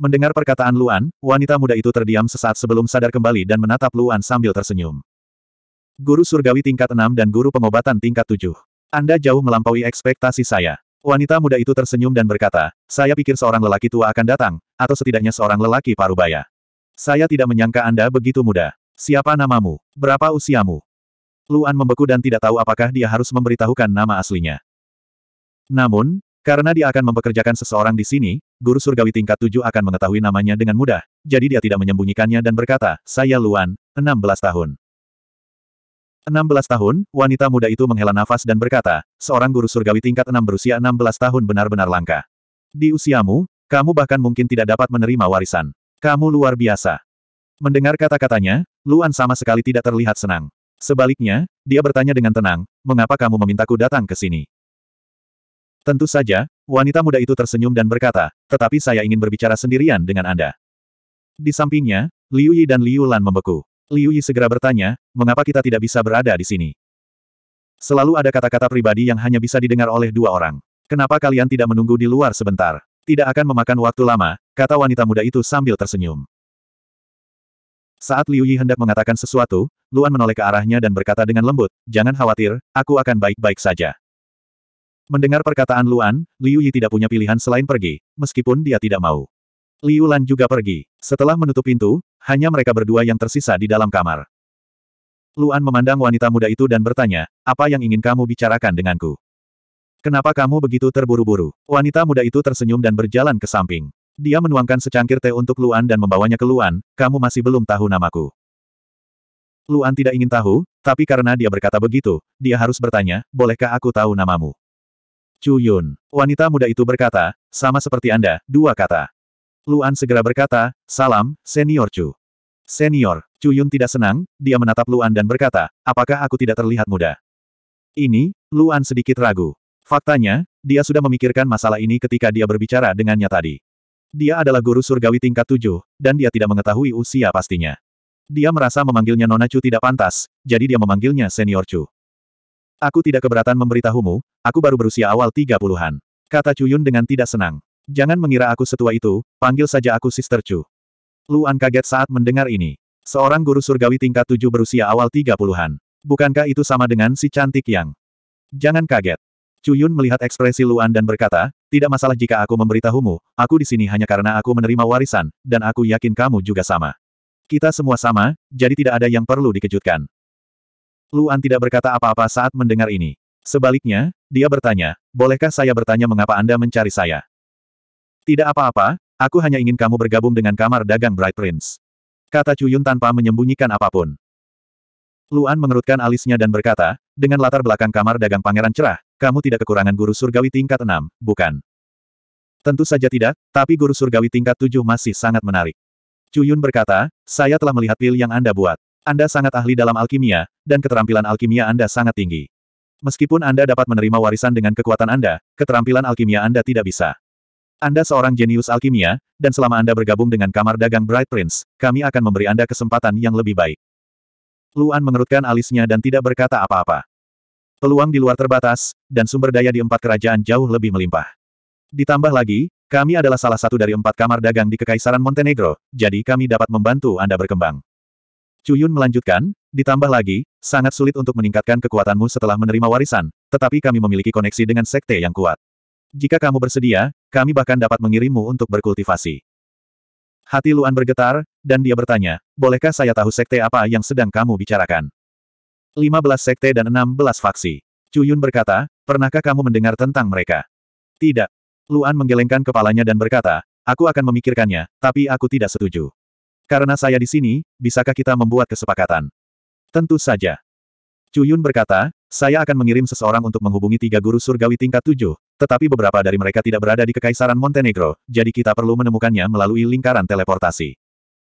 Mendengar perkataan Luan, wanita muda itu terdiam sesaat sebelum sadar kembali dan menatap Luan sambil tersenyum. Guru surgawi tingkat 6 dan guru pengobatan tingkat 7. Anda jauh melampaui ekspektasi saya. Wanita muda itu tersenyum dan berkata, saya pikir seorang lelaki tua akan datang, atau setidaknya seorang lelaki parubaya. Saya tidak menyangka Anda begitu muda. Siapa namamu? Berapa usiamu? Luan membeku dan tidak tahu apakah dia harus memberitahukan nama aslinya. Namun, karena dia akan mempekerjakan seseorang di sini, guru surgawi tingkat tujuh akan mengetahui namanya dengan mudah, jadi dia tidak menyembunyikannya dan berkata, saya Luan, 16 tahun. 16 tahun, wanita muda itu menghela nafas dan berkata, seorang guru surgawi tingkat 6 berusia 16 tahun benar-benar langka. Di usiamu, kamu bahkan mungkin tidak dapat menerima warisan. Kamu luar biasa. Mendengar kata-katanya, Luan sama sekali tidak terlihat senang. Sebaliknya, dia bertanya dengan tenang, mengapa kamu memintaku datang ke sini? Tentu saja, Wanita muda itu tersenyum dan berkata, tetapi saya ingin berbicara sendirian dengan Anda. Di sampingnya, Liu Yi dan Liu Lan membeku. Liu Yi segera bertanya, mengapa kita tidak bisa berada di sini? Selalu ada kata-kata pribadi yang hanya bisa didengar oleh dua orang. Kenapa kalian tidak menunggu di luar sebentar? Tidak akan memakan waktu lama, kata wanita muda itu sambil tersenyum. Saat Liu Yi hendak mengatakan sesuatu, Luan menoleh ke arahnya dan berkata dengan lembut, jangan khawatir, aku akan baik-baik saja. Mendengar perkataan Luan, Liu Yi tidak punya pilihan selain pergi, meskipun dia tidak mau. Liu Lan juga pergi. Setelah menutup pintu, hanya mereka berdua yang tersisa di dalam kamar. Luan memandang wanita muda itu dan bertanya, apa yang ingin kamu bicarakan denganku? Kenapa kamu begitu terburu-buru? Wanita muda itu tersenyum dan berjalan ke samping. Dia menuangkan secangkir teh untuk Luan dan membawanya ke Luan, kamu masih belum tahu namaku. Luan tidak ingin tahu, tapi karena dia berkata begitu, dia harus bertanya, bolehkah aku tahu namamu? Chu Yun. Wanita muda itu berkata, sama seperti Anda, dua kata. Luan segera berkata, salam, senior Chu. Senior, Chu Yun tidak senang, dia menatap Luan dan berkata, apakah aku tidak terlihat muda? Ini, Luan sedikit ragu. Faktanya, dia sudah memikirkan masalah ini ketika dia berbicara dengannya tadi. Dia adalah guru surgawi tingkat tujuh, dan dia tidak mengetahui usia pastinya. Dia merasa memanggilnya Nona Chu tidak pantas, jadi dia memanggilnya Senior Chu. Aku tidak keberatan memberitahumu, aku baru berusia awal tiga puluhan. Kata Cuyun dengan tidak senang. Jangan mengira aku setua itu, panggil saja aku Sister Chu. Luan kaget saat mendengar ini. Seorang guru surgawi tingkat tujuh berusia awal tiga puluhan. Bukankah itu sama dengan si cantik yang? Jangan kaget. Cuyun melihat ekspresi Luan dan berkata, tidak masalah jika aku memberitahumu, aku di sini hanya karena aku menerima warisan, dan aku yakin kamu juga sama. Kita semua sama, jadi tidak ada yang perlu dikejutkan. Luan tidak berkata apa-apa saat mendengar ini. Sebaliknya, dia bertanya, bolehkah saya bertanya mengapa Anda mencari saya? Tidak apa-apa, aku hanya ingin kamu bergabung dengan kamar dagang Bright Prince. Kata Cuyun tanpa menyembunyikan apapun. Luan mengerutkan alisnya dan berkata, dengan latar belakang kamar dagang Pangeran Cerah, kamu tidak kekurangan guru surgawi tingkat 6, bukan? Tentu saja tidak, tapi guru surgawi tingkat 7 masih sangat menarik. Cuyun berkata, saya telah melihat pil yang Anda buat. Anda sangat ahli dalam alkimia, dan keterampilan alkimia Anda sangat tinggi. Meskipun Anda dapat menerima warisan dengan kekuatan Anda, keterampilan alkimia Anda tidak bisa. Anda seorang jenius alkimia, dan selama Anda bergabung dengan kamar dagang Bright Prince, kami akan memberi Anda kesempatan yang lebih baik. Luan mengerutkan alisnya dan tidak berkata apa-apa. Peluang di luar terbatas, dan sumber daya di empat kerajaan jauh lebih melimpah. Ditambah lagi, kami adalah salah satu dari empat kamar dagang di Kekaisaran Montenegro, jadi kami dapat membantu Anda berkembang. Cuyun melanjutkan, ditambah lagi, sangat sulit untuk meningkatkan kekuatanmu setelah menerima warisan, tetapi kami memiliki koneksi dengan sekte yang kuat. Jika kamu bersedia, kami bahkan dapat mengirimmu untuk berkultivasi. Hati Luan bergetar, dan dia bertanya, bolehkah saya tahu sekte apa yang sedang kamu bicarakan? 15 sekte dan 16 faksi. Cuyun berkata, pernahkah kamu mendengar tentang mereka? Tidak. Luan menggelengkan kepalanya dan berkata, aku akan memikirkannya, tapi aku tidak setuju. Karena saya di sini, bisakah kita membuat kesepakatan? Tentu saja. Cuyun berkata, saya akan mengirim seseorang untuk menghubungi tiga guru surgawi tingkat tujuh, tetapi beberapa dari mereka tidak berada di Kekaisaran Montenegro, jadi kita perlu menemukannya melalui lingkaran teleportasi.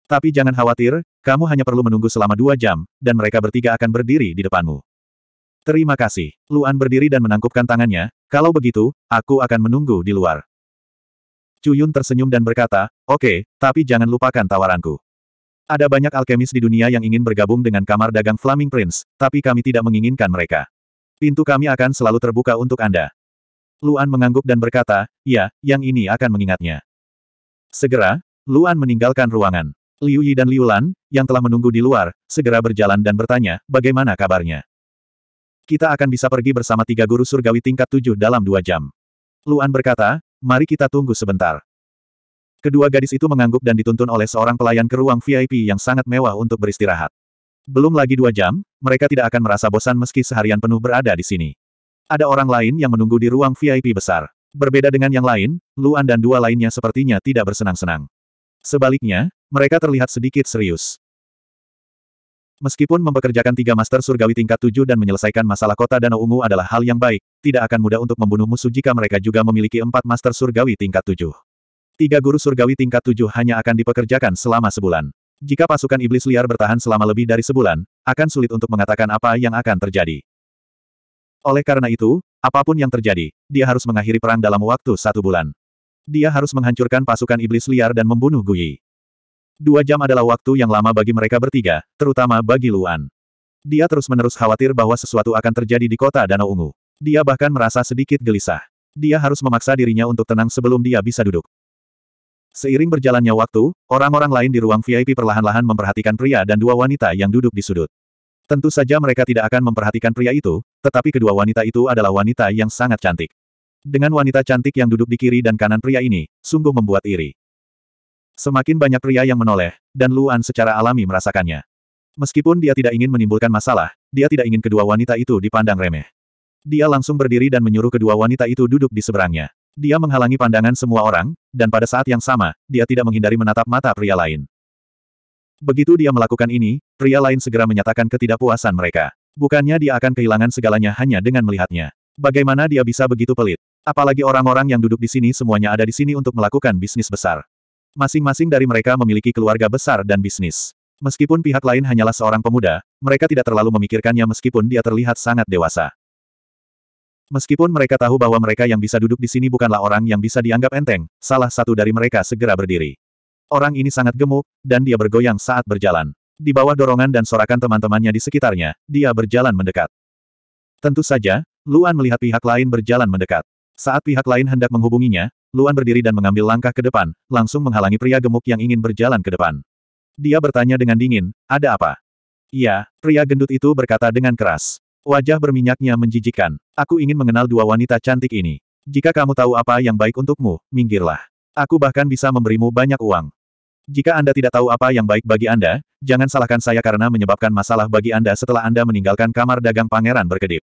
Tapi jangan khawatir, kamu hanya perlu menunggu selama dua jam, dan mereka bertiga akan berdiri di depanmu. Terima kasih. Luan berdiri dan menangkupkan tangannya, kalau begitu, aku akan menunggu di luar. Cuyun tersenyum dan berkata, oke, okay, tapi jangan lupakan tawaranku. Ada banyak alkemis di dunia yang ingin bergabung dengan kamar dagang Flaming Prince, tapi kami tidak menginginkan mereka. Pintu kami akan selalu terbuka untuk Anda. Luan mengangguk dan berkata, ya, yang ini akan mengingatnya. Segera, Luan meninggalkan ruangan. Liu Yi dan Liu Lan, yang telah menunggu di luar, segera berjalan dan bertanya, bagaimana kabarnya? Kita akan bisa pergi bersama tiga guru surgawi tingkat tujuh dalam dua jam. Luan berkata, mari kita tunggu sebentar. Kedua gadis itu mengangguk dan dituntun oleh seorang pelayan ke ruang VIP yang sangat mewah untuk beristirahat. Belum lagi dua jam, mereka tidak akan merasa bosan meski seharian penuh berada di sini. Ada orang lain yang menunggu di ruang VIP besar. Berbeda dengan yang lain, Luan dan dua lainnya sepertinya tidak bersenang-senang. Sebaliknya, mereka terlihat sedikit serius. Meskipun mempekerjakan tiga master surgawi tingkat tujuh dan menyelesaikan masalah kota Danau Ungu adalah hal yang baik, tidak akan mudah untuk membunuh musuh jika mereka juga memiliki empat master surgawi tingkat tujuh. Tiga guru surgawi tingkat tujuh hanya akan dipekerjakan selama sebulan. Jika pasukan iblis liar bertahan selama lebih dari sebulan, akan sulit untuk mengatakan apa yang akan terjadi. Oleh karena itu, apapun yang terjadi, dia harus mengakhiri perang dalam waktu satu bulan. Dia harus menghancurkan pasukan iblis liar dan membunuh Guyi. Dua jam adalah waktu yang lama bagi mereka bertiga, terutama bagi Luan. Dia terus-menerus khawatir bahwa sesuatu akan terjadi di kota Danau Ungu. Dia bahkan merasa sedikit gelisah. Dia harus memaksa dirinya untuk tenang sebelum dia bisa duduk. Seiring berjalannya waktu, orang-orang lain di ruang VIP perlahan-lahan memperhatikan pria dan dua wanita yang duduk di sudut. Tentu saja mereka tidak akan memperhatikan pria itu, tetapi kedua wanita itu adalah wanita yang sangat cantik. Dengan wanita cantik yang duduk di kiri dan kanan pria ini, sungguh membuat iri. Semakin banyak pria yang menoleh, dan Luan secara alami merasakannya. Meskipun dia tidak ingin menimbulkan masalah, dia tidak ingin kedua wanita itu dipandang remeh. Dia langsung berdiri dan menyuruh kedua wanita itu duduk di seberangnya. Dia menghalangi pandangan semua orang, dan pada saat yang sama, dia tidak menghindari menatap mata pria lain. Begitu dia melakukan ini, pria lain segera menyatakan ketidakpuasan mereka. Bukannya dia akan kehilangan segalanya hanya dengan melihatnya. Bagaimana dia bisa begitu pelit? Apalagi orang-orang yang duduk di sini semuanya ada di sini untuk melakukan bisnis besar. Masing-masing dari mereka memiliki keluarga besar dan bisnis. Meskipun pihak lain hanyalah seorang pemuda, mereka tidak terlalu memikirkannya meskipun dia terlihat sangat dewasa. Meskipun mereka tahu bahwa mereka yang bisa duduk di sini bukanlah orang yang bisa dianggap enteng, salah satu dari mereka segera berdiri. Orang ini sangat gemuk, dan dia bergoyang saat berjalan. Di bawah dorongan dan sorakan teman-temannya di sekitarnya, dia berjalan mendekat. Tentu saja, Luan melihat pihak lain berjalan mendekat. Saat pihak lain hendak menghubunginya, Luan berdiri dan mengambil langkah ke depan, langsung menghalangi pria gemuk yang ingin berjalan ke depan. Dia bertanya dengan dingin, ada apa? Iya, pria gendut itu berkata dengan keras. Wajah berminyaknya menjijikan. Aku ingin mengenal dua wanita cantik ini. Jika kamu tahu apa yang baik untukmu, minggirlah. Aku bahkan bisa memberimu banyak uang. Jika Anda tidak tahu apa yang baik bagi Anda, jangan salahkan saya karena menyebabkan masalah bagi Anda setelah Anda meninggalkan kamar dagang pangeran berkedip.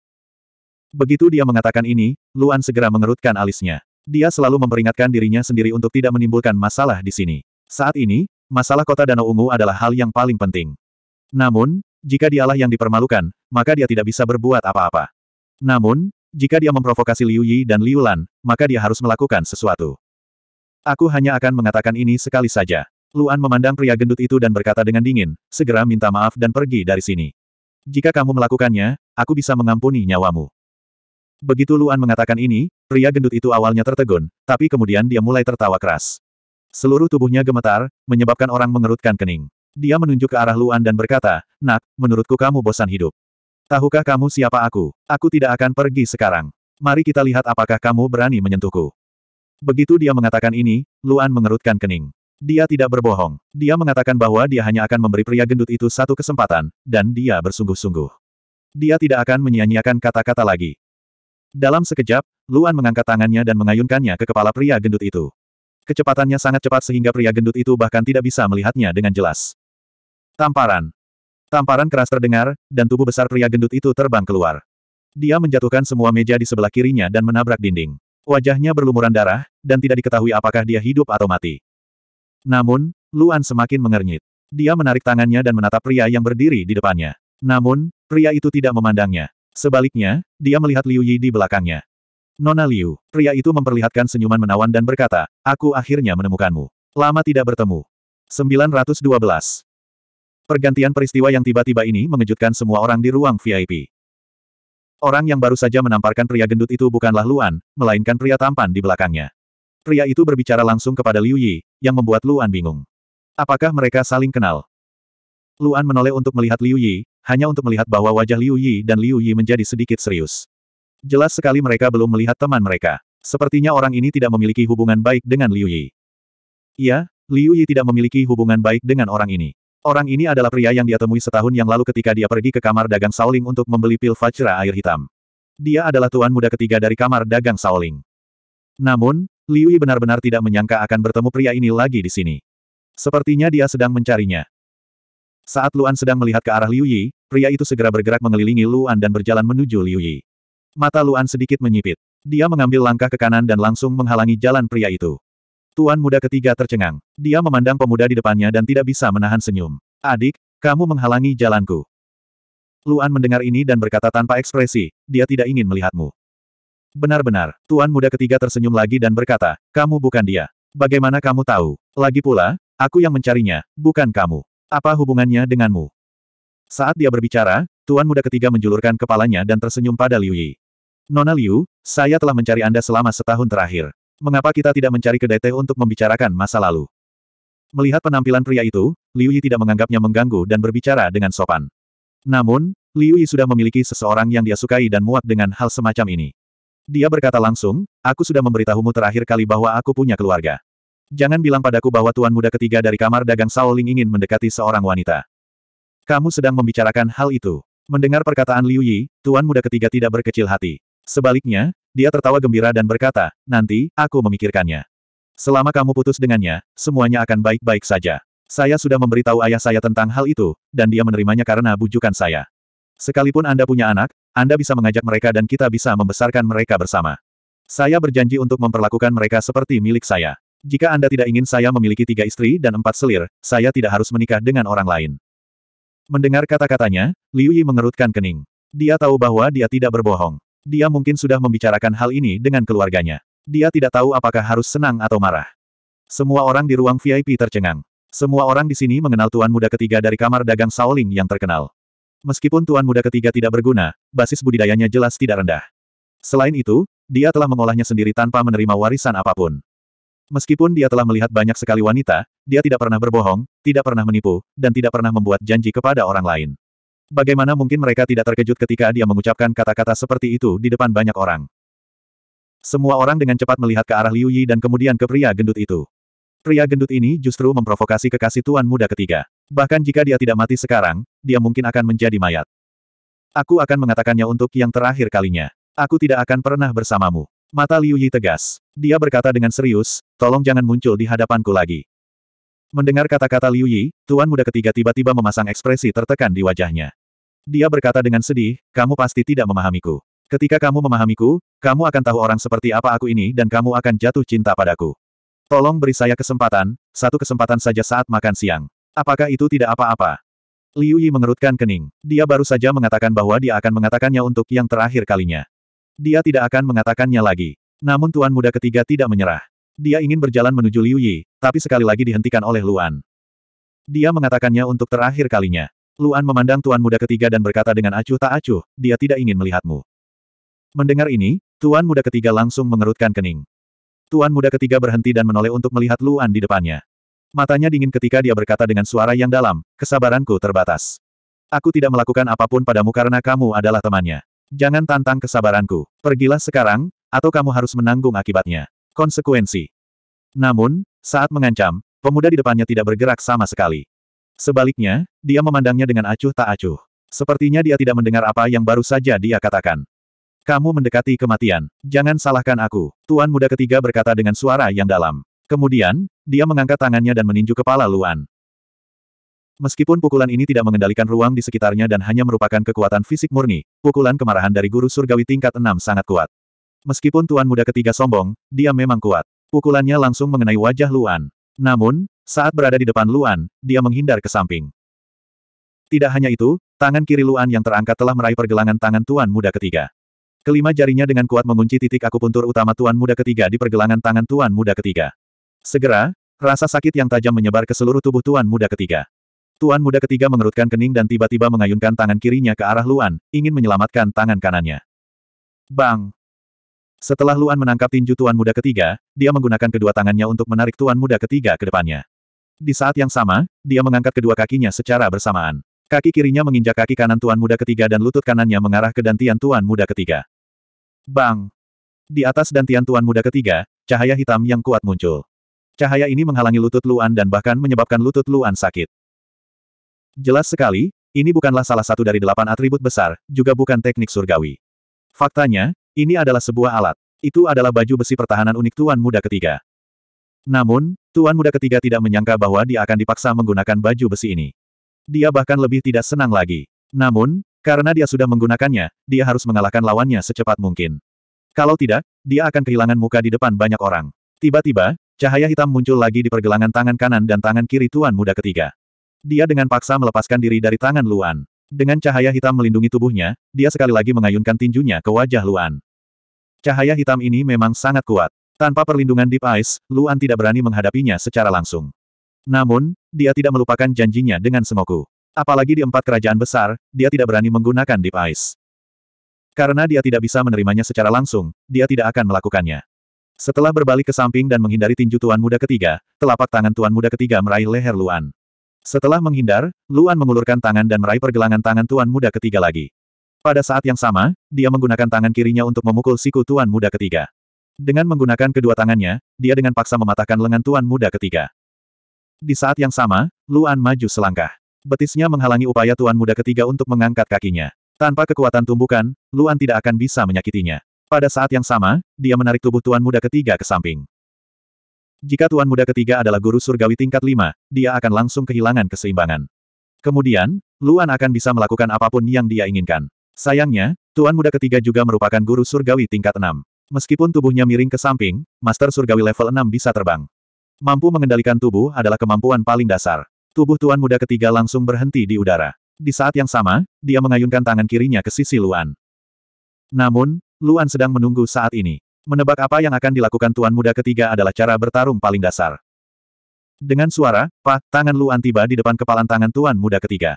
Begitu dia mengatakan ini, Luan segera mengerutkan alisnya. Dia selalu memperingatkan dirinya sendiri untuk tidak menimbulkan masalah di sini. Saat ini, masalah kota Danau Ungu adalah hal yang paling penting. Namun, jika dialah yang dipermalukan, maka dia tidak bisa berbuat apa-apa. Namun, jika dia memprovokasi Liu Yi dan Liu Lan, maka dia harus melakukan sesuatu. Aku hanya akan mengatakan ini sekali saja. Luan memandang pria gendut itu dan berkata dengan dingin, segera minta maaf dan pergi dari sini. Jika kamu melakukannya, aku bisa mengampuni nyawamu. Begitu Luan mengatakan ini, pria gendut itu awalnya tertegun, tapi kemudian dia mulai tertawa keras. Seluruh tubuhnya gemetar, menyebabkan orang mengerutkan kening. Dia menunjuk ke arah Luan dan berkata, Nak, menurutku kamu bosan hidup. Tahukah kamu siapa aku? Aku tidak akan pergi sekarang. Mari kita lihat apakah kamu berani menyentuhku. Begitu dia mengatakan ini, Luan mengerutkan kening. Dia tidak berbohong. Dia mengatakan bahwa dia hanya akan memberi pria gendut itu satu kesempatan, dan dia bersungguh-sungguh. Dia tidak akan menyia-nyiakan kata-kata lagi. Dalam sekejap, Luan mengangkat tangannya dan mengayunkannya ke kepala pria gendut itu. Kecepatannya sangat cepat sehingga pria gendut itu bahkan tidak bisa melihatnya dengan jelas. Tamparan. Tamparan keras terdengar, dan tubuh besar pria gendut itu terbang keluar. Dia menjatuhkan semua meja di sebelah kirinya dan menabrak dinding. Wajahnya berlumuran darah, dan tidak diketahui apakah dia hidup atau mati. Namun, Luan semakin mengernyit. Dia menarik tangannya dan menatap pria yang berdiri di depannya. Namun, pria itu tidak memandangnya. Sebaliknya, dia melihat Liu Yi di belakangnya. Nona Liu, pria itu memperlihatkan senyuman menawan dan berkata, Aku akhirnya menemukanmu. Lama tidak bertemu. 912. Pergantian peristiwa yang tiba-tiba ini mengejutkan semua orang di ruang VIP. Orang yang baru saja menamparkan pria gendut itu bukanlah Luan, melainkan pria tampan di belakangnya. Pria itu berbicara langsung kepada Liu Yi, yang membuat Luan bingung. Apakah mereka saling kenal? Luan menoleh untuk melihat Liu Yi, hanya untuk melihat bahwa wajah Liu Yi dan Liu Yi menjadi sedikit serius. Jelas sekali mereka belum melihat teman mereka. Sepertinya orang ini tidak memiliki hubungan baik dengan Liu Yi. Iya, Liu Yi tidak memiliki hubungan baik dengan orang ini. Orang ini adalah pria yang dia temui setahun yang lalu ketika dia pergi ke kamar dagang Saoling untuk membeli pil Fajra air hitam. Dia adalah tuan muda ketiga dari kamar dagang Saoling. Namun, Liu Yi benar-benar tidak menyangka akan bertemu pria ini lagi di sini. Sepertinya dia sedang mencarinya. Saat Luan sedang melihat ke arah Liu Yi, pria itu segera bergerak mengelilingi Luan dan berjalan menuju Liu Yi. Mata Luan sedikit menyipit. Dia mengambil langkah ke kanan dan langsung menghalangi jalan pria itu. Tuan muda ketiga tercengang. Dia memandang pemuda di depannya dan tidak bisa menahan senyum. Adik, kamu menghalangi jalanku. Luan mendengar ini dan berkata tanpa ekspresi, dia tidak ingin melihatmu. Benar-benar, Tuan muda ketiga tersenyum lagi dan berkata, kamu bukan dia. Bagaimana kamu tahu? Lagi pula, aku yang mencarinya, bukan kamu. Apa hubungannya denganmu? Saat dia berbicara, Tuan muda ketiga menjulurkan kepalanya dan tersenyum pada Liu Yi. Nona Liu, saya telah mencari Anda selama setahun terakhir mengapa kita tidak mencari kedai teh untuk membicarakan masa lalu? Melihat penampilan pria itu, Liu Yi tidak menganggapnya mengganggu dan berbicara dengan sopan. Namun, Liu Yi sudah memiliki seseorang yang dia sukai dan muak dengan hal semacam ini. Dia berkata langsung, aku sudah memberitahumu terakhir kali bahwa aku punya keluarga. Jangan bilang padaku bahwa tuan muda ketiga dari kamar dagang Sauling ingin mendekati seorang wanita. Kamu sedang membicarakan hal itu. Mendengar perkataan Liu Yi, tuan muda ketiga tidak berkecil hati. Sebaliknya, dia tertawa gembira dan berkata, nanti, aku memikirkannya. Selama kamu putus dengannya, semuanya akan baik-baik saja. Saya sudah memberitahu ayah saya tentang hal itu, dan dia menerimanya karena bujukan saya. Sekalipun Anda punya anak, Anda bisa mengajak mereka dan kita bisa membesarkan mereka bersama. Saya berjanji untuk memperlakukan mereka seperti milik saya. Jika Anda tidak ingin saya memiliki tiga istri dan empat selir, saya tidak harus menikah dengan orang lain. Mendengar kata-katanya, Liu Yi mengerutkan kening. Dia tahu bahwa dia tidak berbohong. Dia mungkin sudah membicarakan hal ini dengan keluarganya. Dia tidak tahu apakah harus senang atau marah. Semua orang di ruang VIP tercengang. Semua orang di sini mengenal tuan muda ketiga dari kamar dagang Shaoling yang terkenal. Meskipun tuan muda ketiga tidak berguna, basis budidayanya jelas tidak rendah. Selain itu, dia telah mengolahnya sendiri tanpa menerima warisan apapun. Meskipun dia telah melihat banyak sekali wanita, dia tidak pernah berbohong, tidak pernah menipu, dan tidak pernah membuat janji kepada orang lain. Bagaimana mungkin mereka tidak terkejut ketika dia mengucapkan kata-kata seperti itu di depan banyak orang? Semua orang dengan cepat melihat ke arah Liu Yi dan kemudian ke pria gendut itu. Pria gendut ini justru memprovokasi kekasih tuan muda ketiga. Bahkan jika dia tidak mati sekarang, dia mungkin akan menjadi mayat. Aku akan mengatakannya untuk yang terakhir kalinya. Aku tidak akan pernah bersamamu. Mata Liu Yi tegas. Dia berkata dengan serius, tolong jangan muncul di hadapanku lagi. Mendengar kata-kata Liu Yi, tuan muda ketiga tiba-tiba memasang ekspresi tertekan di wajahnya. Dia berkata dengan sedih, kamu pasti tidak memahamiku. Ketika kamu memahamiku, kamu akan tahu orang seperti apa aku ini dan kamu akan jatuh cinta padaku. Tolong beri saya kesempatan, satu kesempatan saja saat makan siang. Apakah itu tidak apa-apa? Liu Yi mengerutkan kening. Dia baru saja mengatakan bahwa dia akan mengatakannya untuk yang terakhir kalinya. Dia tidak akan mengatakannya lagi. Namun tuan muda ketiga tidak menyerah. Dia ingin berjalan menuju Liu Yi, tapi sekali lagi dihentikan oleh Luan. Dia mengatakannya untuk terakhir kalinya. Luan memandang tuan muda ketiga dan berkata dengan acuh tak acuh, dia tidak ingin melihatmu. Mendengar ini, tuan muda ketiga langsung mengerutkan kening. Tuan muda ketiga berhenti dan menoleh untuk melihat Luan di depannya. Matanya dingin ketika dia berkata dengan suara yang dalam, kesabaranku terbatas. Aku tidak melakukan apapun padamu karena kamu adalah temannya. Jangan tantang kesabaranku. Pergilah sekarang, atau kamu harus menanggung akibatnya. Konsekuensi. Namun, saat mengancam, pemuda di depannya tidak bergerak sama sekali. Sebaliknya, dia memandangnya dengan acuh tak acuh. Sepertinya dia tidak mendengar apa yang baru saja dia katakan. Kamu mendekati kematian. Jangan salahkan aku. Tuan muda ketiga berkata dengan suara yang dalam. Kemudian, dia mengangkat tangannya dan meninju kepala Luan. Meskipun pukulan ini tidak mengendalikan ruang di sekitarnya dan hanya merupakan kekuatan fisik murni, pukulan kemarahan dari guru surgawi tingkat enam sangat kuat. Meskipun tuan muda ketiga sombong, dia memang kuat. Pukulannya langsung mengenai wajah Luan. Namun, saat berada di depan Luan, dia menghindar ke samping. Tidak hanya itu, tangan kiri Luan yang terangkat telah meraih pergelangan tangan Tuan Muda ketiga. Kelima jarinya dengan kuat mengunci titik akupuntur utama Tuan Muda ketiga di pergelangan tangan Tuan Muda ketiga. Segera, rasa sakit yang tajam menyebar ke seluruh tubuh Tuan Muda ketiga. Tuan Muda ketiga mengerutkan kening dan tiba-tiba mengayunkan tangan kirinya ke arah Luan, ingin menyelamatkan tangan kanannya. Bang! Setelah Luan menangkap tinju Tuan Muda ketiga, dia menggunakan kedua tangannya untuk menarik Tuan Muda ketiga ke depannya. Di saat yang sama, dia mengangkat kedua kakinya secara bersamaan. Kaki kirinya menginjak kaki kanan Tuan Muda ketiga dan lutut kanannya mengarah ke dantian Tuan Muda ketiga. Bang! Di atas dantian Tuan Muda ketiga, cahaya hitam yang kuat muncul. Cahaya ini menghalangi lutut Luan dan bahkan menyebabkan lutut Luan sakit. Jelas sekali, ini bukanlah salah satu dari delapan atribut besar, juga bukan teknik surgawi. Faktanya, ini adalah sebuah alat. Itu adalah baju besi pertahanan unik Tuan Muda ketiga. Namun, Tuan Muda ketiga tidak menyangka bahwa dia akan dipaksa menggunakan baju besi ini. Dia bahkan lebih tidak senang lagi. Namun, karena dia sudah menggunakannya, dia harus mengalahkan lawannya secepat mungkin. Kalau tidak, dia akan kehilangan muka di depan banyak orang. Tiba-tiba, cahaya hitam muncul lagi di pergelangan tangan kanan dan tangan kiri Tuan Muda ketiga. Dia dengan paksa melepaskan diri dari tangan Luan. Dengan cahaya hitam melindungi tubuhnya, dia sekali lagi mengayunkan tinjunya ke wajah Luan. Cahaya hitam ini memang sangat kuat. Tanpa perlindungan Deep Eyes, Luan tidak berani menghadapinya secara langsung. Namun, dia tidak melupakan janjinya dengan Semoku. Apalagi di empat kerajaan besar, dia tidak berani menggunakan Deep Eyes. Karena dia tidak bisa menerimanya secara langsung, dia tidak akan melakukannya. Setelah berbalik ke samping dan menghindari tinju Tuan Muda ketiga, telapak tangan Tuan Muda ketiga meraih leher Luan. Setelah menghindar, Luan mengulurkan tangan dan meraih pergelangan tangan Tuan Muda ketiga lagi. Pada saat yang sama, dia menggunakan tangan kirinya untuk memukul siku Tuan Muda ketiga. Dengan menggunakan kedua tangannya, dia dengan paksa mematahkan lengan tuan muda ketiga. Di saat yang sama, Luan maju selangkah. Betisnya menghalangi upaya tuan muda ketiga untuk mengangkat kakinya. Tanpa kekuatan tumbukan, Luan tidak akan bisa menyakitinya. Pada saat yang sama, dia menarik tubuh tuan muda ketiga ke samping. Jika tuan muda ketiga adalah guru surgawi tingkat lima, dia akan langsung kehilangan keseimbangan. Kemudian, Luan akan bisa melakukan apapun yang dia inginkan. Sayangnya, tuan muda ketiga juga merupakan guru surgawi tingkat enam. Meskipun tubuhnya miring ke samping, Master Surgawi level 6 bisa terbang. Mampu mengendalikan tubuh adalah kemampuan paling dasar. Tubuh Tuan Muda ketiga langsung berhenti di udara. Di saat yang sama, dia mengayunkan tangan kirinya ke sisi Luan. Namun, Luan sedang menunggu saat ini. Menebak apa yang akan dilakukan Tuan Muda ketiga adalah cara bertarung paling dasar. Dengan suara, pak, tangan Luan tiba di depan kepalan tangan Tuan Muda ketiga.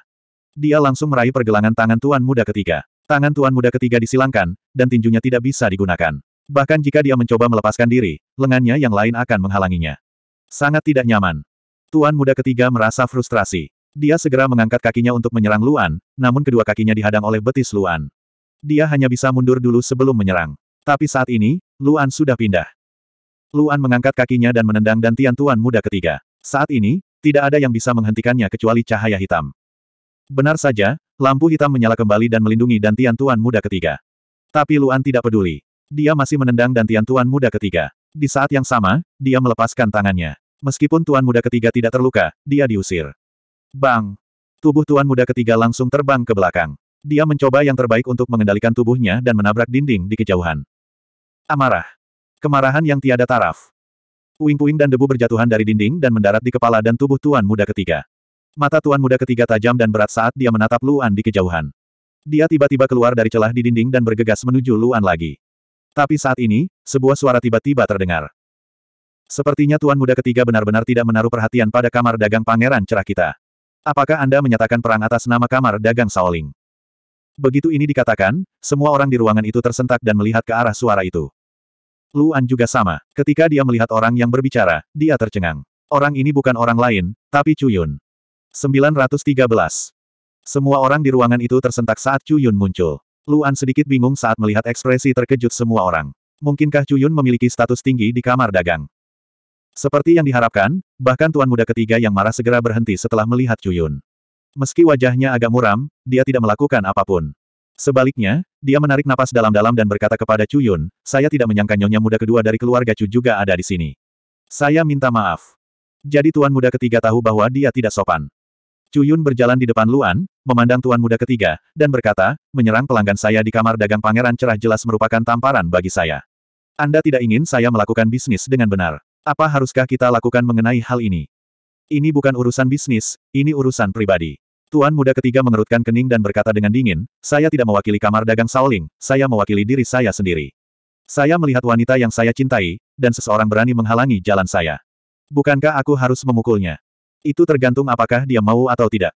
Dia langsung meraih pergelangan tangan Tuan Muda ketiga. Tangan Tuan Muda ketiga disilangkan, dan tinjunya tidak bisa digunakan. Bahkan jika dia mencoba melepaskan diri, lengannya yang lain akan menghalanginya. Sangat tidak nyaman. Tuan muda ketiga merasa frustrasi. Dia segera mengangkat kakinya untuk menyerang Luan, namun kedua kakinya dihadang oleh betis Luan. Dia hanya bisa mundur dulu sebelum menyerang. Tapi saat ini, Luan sudah pindah. Luan mengangkat kakinya dan menendang dantian tuan muda ketiga. Saat ini, tidak ada yang bisa menghentikannya kecuali cahaya hitam. Benar saja, lampu hitam menyala kembali dan melindungi dantian tuan muda ketiga. Tapi Luan tidak peduli. Dia masih menendang dantian Tuan Muda ketiga. Di saat yang sama, dia melepaskan tangannya. Meskipun Tuan Muda ketiga tidak terluka, dia diusir. Bang! Tubuh Tuan Muda ketiga langsung terbang ke belakang. Dia mencoba yang terbaik untuk mengendalikan tubuhnya dan menabrak dinding di kejauhan. Amarah. Kemarahan yang tiada taraf. Puing-puing dan debu berjatuhan dari dinding dan mendarat di kepala dan tubuh Tuan Muda ketiga. Mata Tuan Muda ketiga tajam dan berat saat dia menatap Luan di kejauhan. Dia tiba-tiba keluar dari celah di dinding dan bergegas menuju Luan lagi. Tapi saat ini, sebuah suara tiba-tiba terdengar. Sepertinya tuan muda ketiga benar-benar tidak menaruh perhatian pada kamar dagang pangeran cerah kita. Apakah Anda menyatakan perang atas nama kamar dagang Saoling? Begitu ini dikatakan, semua orang di ruangan itu tersentak dan melihat ke arah suara itu. Luan juga sama. Ketika dia melihat orang yang berbicara, dia tercengang. Orang ini bukan orang lain, tapi Cuyun. 913. Semua orang di ruangan itu tersentak saat Cuyun muncul. Luan sedikit bingung saat melihat ekspresi terkejut semua orang. Mungkinkah Cuyun memiliki status tinggi di kamar dagang? Seperti yang diharapkan, bahkan tuan muda ketiga yang marah segera berhenti setelah melihat Cuyun. Meski wajahnya agak muram, dia tidak melakukan apapun. Sebaliknya, dia menarik napas dalam-dalam dan berkata kepada Cuyun, saya tidak menyangka nyonya muda kedua dari keluarga Chu juga ada di sini. Saya minta maaf. Jadi tuan muda ketiga tahu bahwa dia tidak sopan. Yun berjalan di depan Luan, memandang tuan muda ketiga, dan berkata, menyerang pelanggan saya di kamar dagang pangeran cerah jelas merupakan tamparan bagi saya. Anda tidak ingin saya melakukan bisnis dengan benar. Apa haruskah kita lakukan mengenai hal ini? Ini bukan urusan bisnis, ini urusan pribadi. Tuan muda ketiga mengerutkan kening dan berkata dengan dingin, saya tidak mewakili kamar dagang Saoling, saya mewakili diri saya sendiri. Saya melihat wanita yang saya cintai, dan seseorang berani menghalangi jalan saya. Bukankah aku harus memukulnya? Itu tergantung apakah dia mau atau tidak.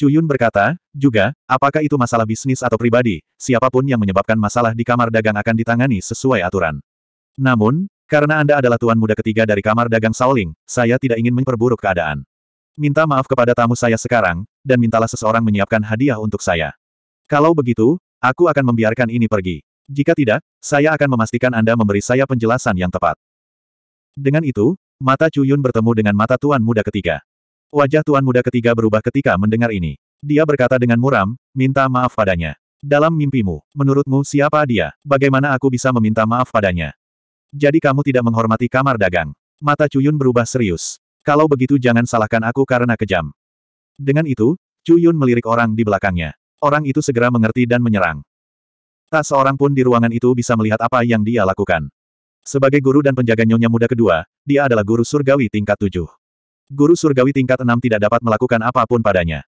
Cuyun berkata, juga, apakah itu masalah bisnis atau pribadi, siapapun yang menyebabkan masalah di kamar dagang akan ditangani sesuai aturan. Namun, karena Anda adalah tuan muda ketiga dari kamar dagang Saoling, saya tidak ingin memperburuk keadaan. Minta maaf kepada tamu saya sekarang, dan mintalah seseorang menyiapkan hadiah untuk saya. Kalau begitu, aku akan membiarkan ini pergi. Jika tidak, saya akan memastikan Anda memberi saya penjelasan yang tepat. Dengan itu, mata Cuyun bertemu dengan mata tuan muda ketiga. Wajah tuan muda ketiga berubah ketika mendengar ini. Dia berkata dengan muram, minta maaf padanya. Dalam mimpimu, menurutmu siapa dia? Bagaimana aku bisa meminta maaf padanya? Jadi kamu tidak menghormati kamar dagang. Mata Cuyun berubah serius. Kalau begitu jangan salahkan aku karena kejam. Dengan itu, Cuyun melirik orang di belakangnya. Orang itu segera mengerti dan menyerang. Tak seorang pun di ruangan itu bisa melihat apa yang dia lakukan. Sebagai guru dan penjaga nyonya muda kedua, dia adalah guru surgawi tingkat tujuh. Guru surgawi tingkat enam tidak dapat melakukan apapun padanya.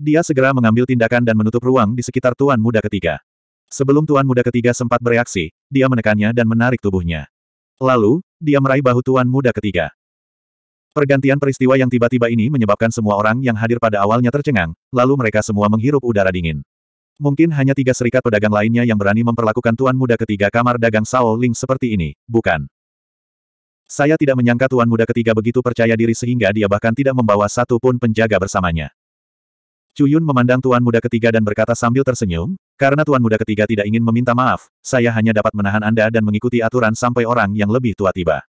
Dia segera mengambil tindakan dan menutup ruang di sekitar Tuan Muda ketiga. Sebelum Tuan Muda ketiga sempat bereaksi, dia menekannya dan menarik tubuhnya. Lalu, dia meraih bahu Tuan Muda ketiga. Pergantian peristiwa yang tiba-tiba ini menyebabkan semua orang yang hadir pada awalnya tercengang, lalu mereka semua menghirup udara dingin. Mungkin hanya tiga serikat pedagang lainnya yang berani memperlakukan Tuan Muda ketiga kamar dagang Sao Ling seperti ini, bukan? Saya tidak menyangka tuan muda ketiga begitu percaya diri sehingga dia bahkan tidak membawa satu pun penjaga bersamanya. Cuyun memandang tuan muda ketiga dan berkata sambil tersenyum, karena tuan muda ketiga tidak ingin meminta maaf, saya hanya dapat menahan Anda dan mengikuti aturan sampai orang yang lebih tua tiba.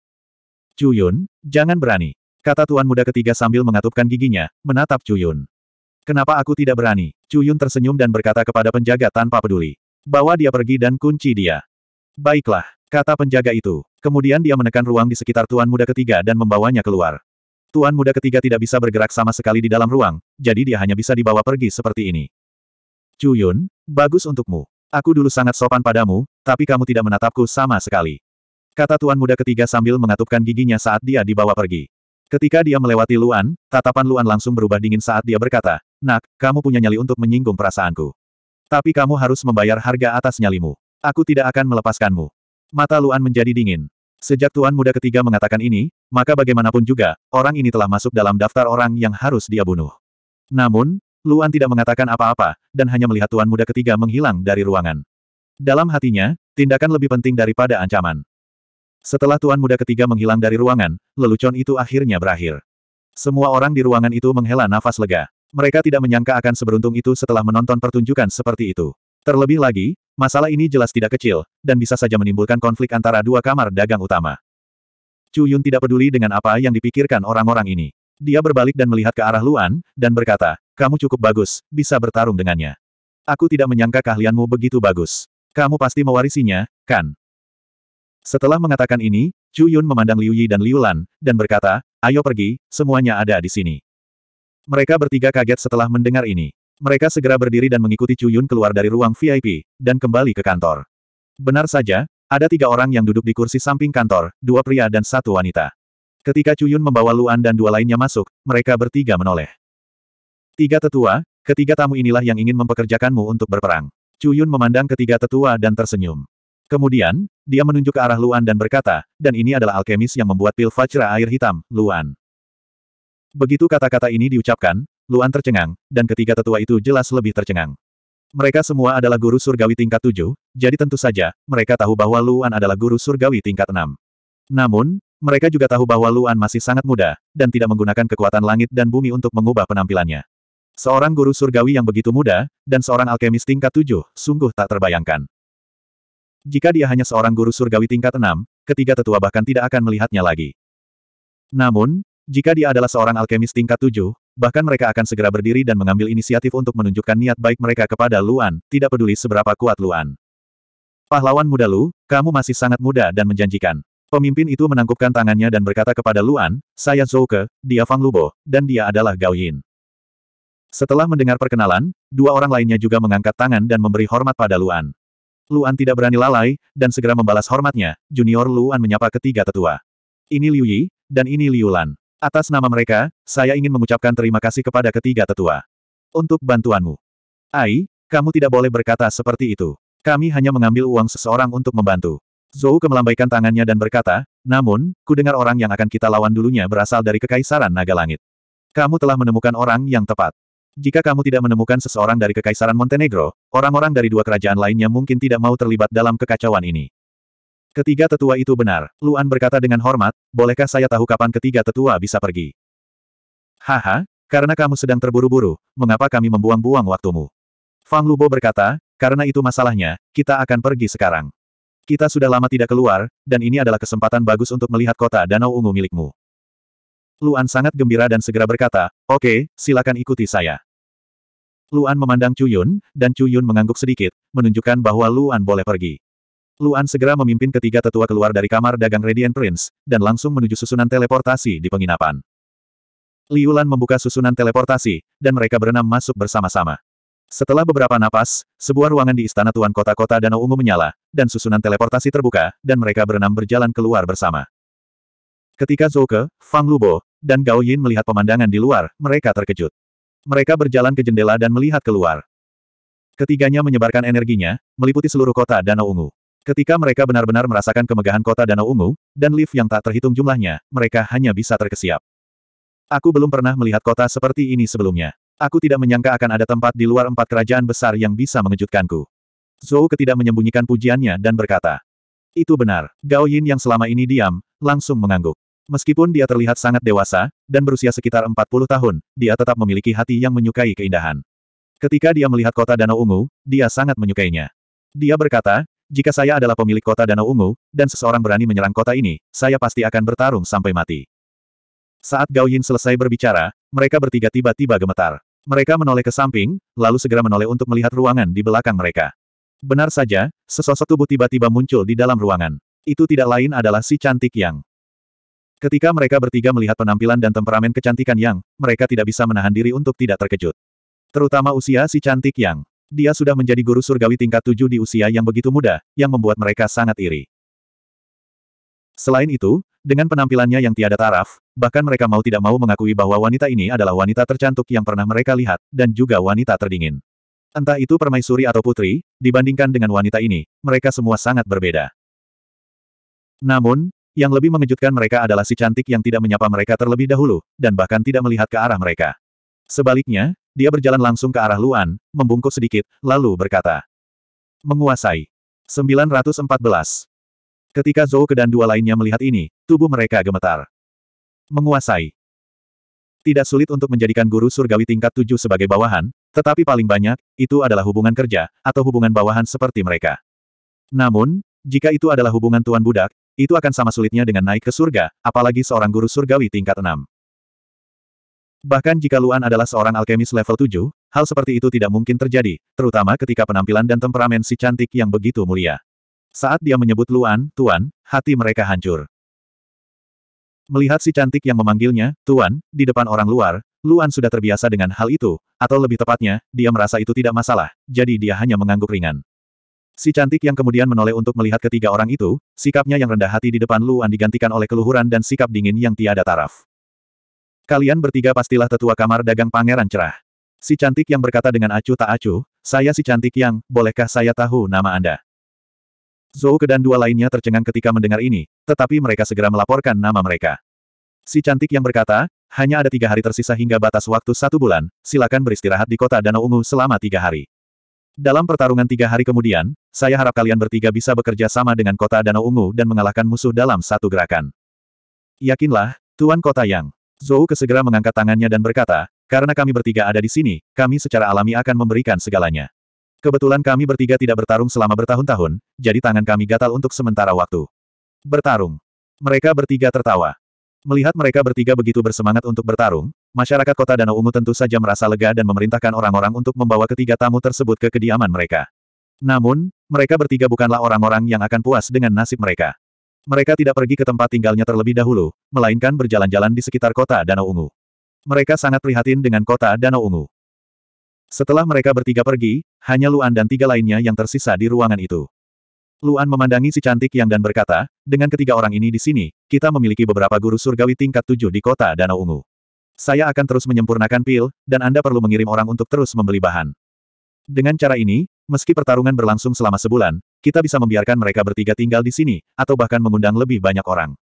Cuyun, jangan berani. Kata tuan muda ketiga sambil mengatupkan giginya, menatap Cuyun. Kenapa aku tidak berani? Cuyun tersenyum dan berkata kepada penjaga tanpa peduli. Bawa dia pergi dan kunci dia. Baiklah, kata penjaga itu. Kemudian dia menekan ruang di sekitar Tuan Muda Ketiga dan membawanya keluar. Tuan Muda Ketiga tidak bisa bergerak sama sekali di dalam ruang, jadi dia hanya bisa dibawa pergi seperti ini. Chu bagus untukmu. Aku dulu sangat sopan padamu, tapi kamu tidak menatapku sama sekali. Kata Tuan Muda Ketiga sambil mengatupkan giginya saat dia dibawa pergi. Ketika dia melewati Luan, tatapan Luan langsung berubah dingin saat dia berkata, Nak, kamu punya nyali untuk menyinggung perasaanku. Tapi kamu harus membayar harga atas nyalimu. Aku tidak akan melepaskanmu. Mata Luan menjadi dingin. Sejak tuan muda ketiga mengatakan ini, maka bagaimanapun juga, orang ini telah masuk dalam daftar orang yang harus dia bunuh. Namun, Luan tidak mengatakan apa-apa, dan hanya melihat tuan muda ketiga menghilang dari ruangan. Dalam hatinya, tindakan lebih penting daripada ancaman. Setelah tuan muda ketiga menghilang dari ruangan, lelucon itu akhirnya berakhir. Semua orang di ruangan itu menghela nafas lega. Mereka tidak menyangka akan seberuntung itu setelah menonton pertunjukan seperti itu. Terlebih lagi, masalah ini jelas tidak kecil, dan bisa saja menimbulkan konflik antara dua kamar dagang utama. Chu Yun tidak peduli dengan apa yang dipikirkan orang-orang ini. Dia berbalik dan melihat ke arah Luan, dan berkata, kamu cukup bagus, bisa bertarung dengannya. Aku tidak menyangka keahlianmu begitu bagus. Kamu pasti mewarisinya, kan? Setelah mengatakan ini, Chu Yun memandang Liu Yi dan Liu Lan, dan berkata, ayo pergi, semuanya ada di sini. Mereka bertiga kaget setelah mendengar ini. Mereka segera berdiri dan mengikuti Chu keluar dari ruang VIP, dan kembali ke kantor. Benar saja, ada tiga orang yang duduk di kursi samping kantor, dua pria dan satu wanita. Ketika Chu membawa Luan dan dua lainnya masuk, mereka bertiga menoleh. Tiga tetua, ketiga tamu inilah yang ingin mempekerjakanmu untuk berperang. Chu memandang ketiga tetua dan tersenyum. Kemudian, dia menunjuk ke arah Luan dan berkata, dan ini adalah alkemis yang membuat pil Fajra air hitam, Luan. Begitu kata-kata ini diucapkan, Luan tercengang, dan ketiga tetua itu jelas lebih tercengang. Mereka semua adalah guru surgawi tingkat tujuh, jadi tentu saja, mereka tahu bahwa Luan adalah guru surgawi tingkat enam. Namun, mereka juga tahu bahwa Luan masih sangat muda, dan tidak menggunakan kekuatan langit dan bumi untuk mengubah penampilannya. Seorang guru surgawi yang begitu muda, dan seorang alkemis tingkat tujuh, sungguh tak terbayangkan. Jika dia hanya seorang guru surgawi tingkat enam, ketiga tetua bahkan tidak akan melihatnya lagi. Namun, jika dia adalah seorang alkemis tingkat tujuh, bahkan mereka akan segera berdiri dan mengambil inisiatif untuk menunjukkan niat baik mereka kepada Luan, tidak peduli seberapa kuat Luan. Pahlawan muda Lu, kamu masih sangat muda dan menjanjikan. Pemimpin itu menangkupkan tangannya dan berkata kepada Luan, saya Zouke, dia Fang Lubo, dan dia adalah Gao Yin. Setelah mendengar perkenalan, dua orang lainnya juga mengangkat tangan dan memberi hormat pada Luan. Luan tidak berani lalai, dan segera membalas hormatnya, Junior Luan menyapa ketiga tetua. Ini Liu Yi, dan ini Liu Lan. Atas nama mereka, saya ingin mengucapkan terima kasih kepada ketiga tetua. Untuk bantuanmu. Ai, kamu tidak boleh berkata seperti itu. Kami hanya mengambil uang seseorang untuk membantu. Zhou melambaikan tangannya dan berkata, namun, ku dengar orang yang akan kita lawan dulunya berasal dari Kekaisaran Naga Langit. Kamu telah menemukan orang yang tepat. Jika kamu tidak menemukan seseorang dari Kekaisaran Montenegro, orang-orang dari dua kerajaan lainnya mungkin tidak mau terlibat dalam kekacauan ini. Ketiga tetua itu benar, Luan berkata dengan hormat, bolehkah saya tahu kapan ketiga tetua bisa pergi? Haha, karena kamu sedang terburu-buru, mengapa kami membuang-buang waktumu? Fang Lubo berkata, karena itu masalahnya, kita akan pergi sekarang. Kita sudah lama tidak keluar, dan ini adalah kesempatan bagus untuk melihat kota Danau Ungu milikmu. Luan sangat gembira dan segera berkata, oke, okay, silakan ikuti saya. Luan memandang Cuyun, dan Cuyun mengangguk sedikit, menunjukkan bahwa Luan boleh pergi. Luan segera memimpin ketiga tetua keluar dari kamar dagang Radiant Prince, dan langsung menuju susunan teleportasi di penginapan. Liu membuka susunan teleportasi, dan mereka berenam masuk bersama-sama. Setelah beberapa napas, sebuah ruangan di istana Tuan Kota-Kota Danau Ungu menyala, dan susunan teleportasi terbuka, dan mereka berenam berjalan keluar bersama. Ketika Zouke, Fang Lubo, dan Gao Yin melihat pemandangan di luar, mereka terkejut. Mereka berjalan ke jendela dan melihat keluar. Ketiganya menyebarkan energinya, meliputi seluruh kota Danau Ungu. Ketika mereka benar-benar merasakan kemegahan kota Danau Ungu, dan lift yang tak terhitung jumlahnya, mereka hanya bisa terkesiap. Aku belum pernah melihat kota seperti ini sebelumnya. Aku tidak menyangka akan ada tempat di luar empat kerajaan besar yang bisa mengejutkanku. Zhou ketidak menyembunyikan pujiannya dan berkata, Itu benar, Gao Yin yang selama ini diam, langsung mengangguk. Meskipun dia terlihat sangat dewasa, dan berusia sekitar 40 tahun, dia tetap memiliki hati yang menyukai keindahan. Ketika dia melihat kota Danau Ungu, dia sangat menyukainya. Dia berkata, jika saya adalah pemilik kota Danau Ungu, dan seseorang berani menyerang kota ini, saya pasti akan bertarung sampai mati. Saat Gao Yin selesai berbicara, mereka bertiga tiba-tiba gemetar. Mereka menoleh ke samping, lalu segera menoleh untuk melihat ruangan di belakang mereka. Benar saja, sesosok tubuh tiba-tiba muncul di dalam ruangan. Itu tidak lain adalah si cantik Yang. Ketika mereka bertiga melihat penampilan dan temperamen kecantikan Yang, mereka tidak bisa menahan diri untuk tidak terkejut. Terutama usia si cantik Yang. Dia sudah menjadi guru surgawi tingkat tujuh di usia yang begitu muda, yang membuat mereka sangat iri. Selain itu, dengan penampilannya yang tiada taraf, bahkan mereka mau tidak mau mengakui bahwa wanita ini adalah wanita tercantik yang pernah mereka lihat, dan juga wanita terdingin. Entah itu permaisuri atau putri, dibandingkan dengan wanita ini, mereka semua sangat berbeda. Namun, yang lebih mengejutkan mereka adalah si cantik yang tidak menyapa mereka terlebih dahulu, dan bahkan tidak melihat ke arah mereka. Sebaliknya, dia berjalan langsung ke arah Luan, membungkuk sedikit, lalu berkata. Menguasai. 914. Ketika Zhou Ke dan dua lainnya melihat ini, tubuh mereka gemetar. Menguasai. Tidak sulit untuk menjadikan guru surgawi tingkat tujuh sebagai bawahan, tetapi paling banyak, itu adalah hubungan kerja, atau hubungan bawahan seperti mereka. Namun, jika itu adalah hubungan tuan budak, itu akan sama sulitnya dengan naik ke surga, apalagi seorang guru surgawi tingkat enam. Bahkan jika Luan adalah seorang alkemis level 7, hal seperti itu tidak mungkin terjadi, terutama ketika penampilan dan temperamen si cantik yang begitu mulia. Saat dia menyebut Luan, Tuan, hati mereka hancur. Melihat si cantik yang memanggilnya, Tuan, di depan orang luar, Luan sudah terbiasa dengan hal itu, atau lebih tepatnya, dia merasa itu tidak masalah, jadi dia hanya mengangguk ringan. Si cantik yang kemudian menoleh untuk melihat ketiga orang itu, sikapnya yang rendah hati di depan Luan digantikan oleh keluhuran dan sikap dingin yang tiada taraf. Kalian bertiga pastilah tetua kamar dagang Pangeran Cerah. Si cantik yang berkata dengan acuh tak acuh, saya si cantik yang, bolehkah saya tahu nama Anda? ke dan dua lainnya tercengang ketika mendengar ini, tetapi mereka segera melaporkan nama mereka. Si cantik yang berkata, hanya ada tiga hari tersisa hingga batas waktu satu bulan, silakan beristirahat di kota Danau Ungu selama tiga hari. Dalam pertarungan tiga hari kemudian, saya harap kalian bertiga bisa bekerja sama dengan kota Danau Ungu dan mengalahkan musuh dalam satu gerakan. Yakinlah, Tuan Kota Yang. Zhou kesegera mengangkat tangannya dan berkata, karena kami bertiga ada di sini, kami secara alami akan memberikan segalanya. Kebetulan kami bertiga tidak bertarung selama bertahun-tahun, jadi tangan kami gatal untuk sementara waktu. Bertarung. Mereka bertiga tertawa. Melihat mereka bertiga begitu bersemangat untuk bertarung, masyarakat kota Danau Ungu tentu saja merasa lega dan memerintahkan orang-orang untuk membawa ketiga tamu tersebut ke kediaman mereka. Namun, mereka bertiga bukanlah orang-orang yang akan puas dengan nasib mereka. Mereka tidak pergi ke tempat tinggalnya terlebih dahulu, melainkan berjalan-jalan di sekitar kota Danau Ungu. Mereka sangat prihatin dengan kota Danau Ungu. Setelah mereka bertiga pergi, hanya Luan dan tiga lainnya yang tersisa di ruangan itu. Luan memandangi si cantik yang dan berkata, dengan ketiga orang ini di sini, kita memiliki beberapa guru surgawi tingkat tujuh di kota Danau Ungu. Saya akan terus menyempurnakan pil, dan Anda perlu mengirim orang untuk terus membeli bahan. Dengan cara ini, meski pertarungan berlangsung selama sebulan, kita bisa membiarkan mereka bertiga tinggal di sini, atau bahkan mengundang lebih banyak orang.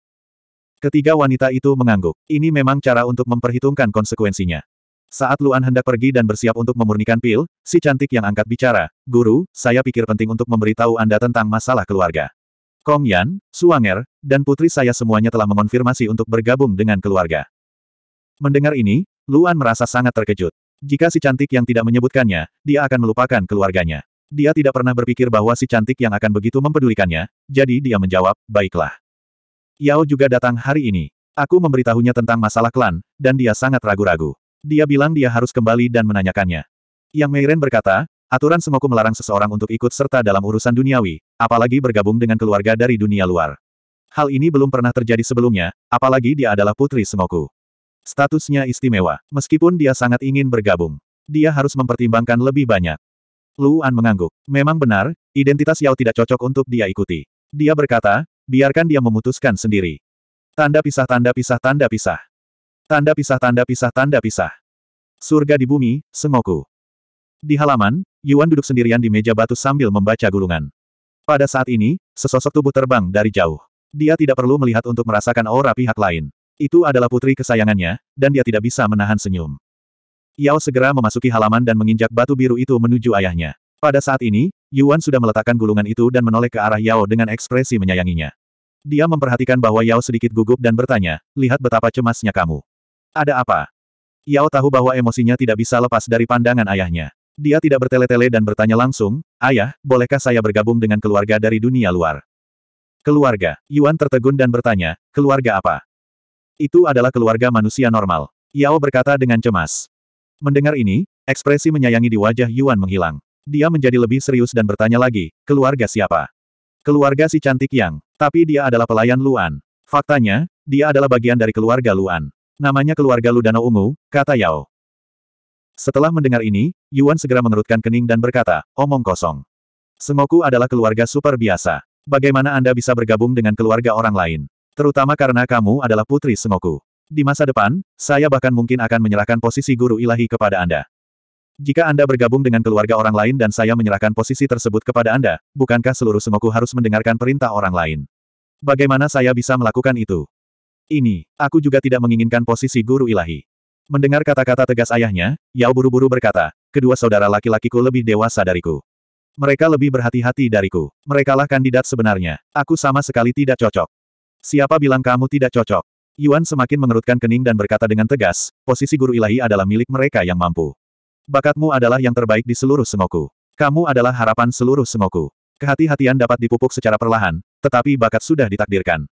Ketiga wanita itu mengangguk. Ini memang cara untuk memperhitungkan konsekuensinya. Saat Luan hendak pergi dan bersiap untuk memurnikan pil, si cantik yang angkat bicara, Guru, saya pikir penting untuk memberitahu Anda tentang masalah keluarga. Kong Yan, Suanger, dan putri saya semuanya telah mengonfirmasi untuk bergabung dengan keluarga. Mendengar ini, Luan merasa sangat terkejut. Jika si cantik yang tidak menyebutkannya, dia akan melupakan keluarganya. Dia tidak pernah berpikir bahwa si cantik yang akan begitu mempedulikannya, jadi dia menjawab, baiklah. Yao juga datang hari ini. Aku memberitahunya tentang masalah klan, dan dia sangat ragu-ragu. Dia bilang dia harus kembali dan menanyakannya. Yang Meiren berkata, aturan semoku melarang seseorang untuk ikut serta dalam urusan duniawi, apalagi bergabung dengan keluarga dari dunia luar. Hal ini belum pernah terjadi sebelumnya, apalagi dia adalah putri Semoku. Statusnya istimewa, meskipun dia sangat ingin bergabung. Dia harus mempertimbangkan lebih banyak. Luan mengangguk. Memang benar, identitas Yao tidak cocok untuk dia ikuti. Dia berkata, biarkan dia memutuskan sendiri. Tanda pisah tanda pisah tanda pisah. Tanda pisah tanda pisah tanda pisah. Surga di bumi, Sengoku. Di halaman, Yuan duduk sendirian di meja batu sambil membaca gulungan. Pada saat ini, sesosok tubuh terbang dari jauh. Dia tidak perlu melihat untuk merasakan aura pihak lain. Itu adalah putri kesayangannya, dan dia tidak bisa menahan senyum. Yao segera memasuki halaman dan menginjak batu biru itu menuju ayahnya. Pada saat ini, Yuan sudah meletakkan gulungan itu dan menoleh ke arah Yao dengan ekspresi menyayanginya. Dia memperhatikan bahwa Yao sedikit gugup dan bertanya, lihat betapa cemasnya kamu. Ada apa? Yao tahu bahwa emosinya tidak bisa lepas dari pandangan ayahnya. Dia tidak bertele-tele dan bertanya langsung, Ayah, bolehkah saya bergabung dengan keluarga dari dunia luar? Keluarga, Yuan tertegun dan bertanya, keluarga apa? Itu adalah keluarga manusia normal. Yao berkata dengan cemas. Mendengar ini, ekspresi menyayangi di wajah Yuan menghilang. Dia menjadi lebih serius dan bertanya lagi, keluarga siapa? Keluarga si cantik Yang, tapi dia adalah pelayan Luan. Faktanya, dia adalah bagian dari keluarga Luan. Namanya keluarga Danau Ungu, kata Yao. Setelah mendengar ini, Yuan segera mengerutkan kening dan berkata, omong kosong. Sengoku adalah keluarga super biasa. Bagaimana Anda bisa bergabung dengan keluarga orang lain? Terutama karena kamu adalah putri Sengoku. Di masa depan, saya bahkan mungkin akan menyerahkan posisi guru ilahi kepada Anda. Jika Anda bergabung dengan keluarga orang lain dan saya menyerahkan posisi tersebut kepada Anda, bukankah seluruh semoku harus mendengarkan perintah orang lain? Bagaimana saya bisa melakukan itu? Ini, aku juga tidak menginginkan posisi guru ilahi. Mendengar kata-kata tegas ayahnya, Yao buru-buru berkata, kedua saudara laki-lakiku lebih dewasa dariku. Mereka lebih berhati-hati dariku. Merekalah kandidat sebenarnya. Aku sama sekali tidak cocok. Siapa bilang kamu tidak cocok? Yuan semakin mengerutkan kening dan berkata dengan tegas, posisi guru ilahi adalah milik mereka yang mampu. Bakatmu adalah yang terbaik di seluruh semoku. Kamu adalah harapan seluruh semoku. Kehati-hatian dapat dipupuk secara perlahan, tetapi bakat sudah ditakdirkan.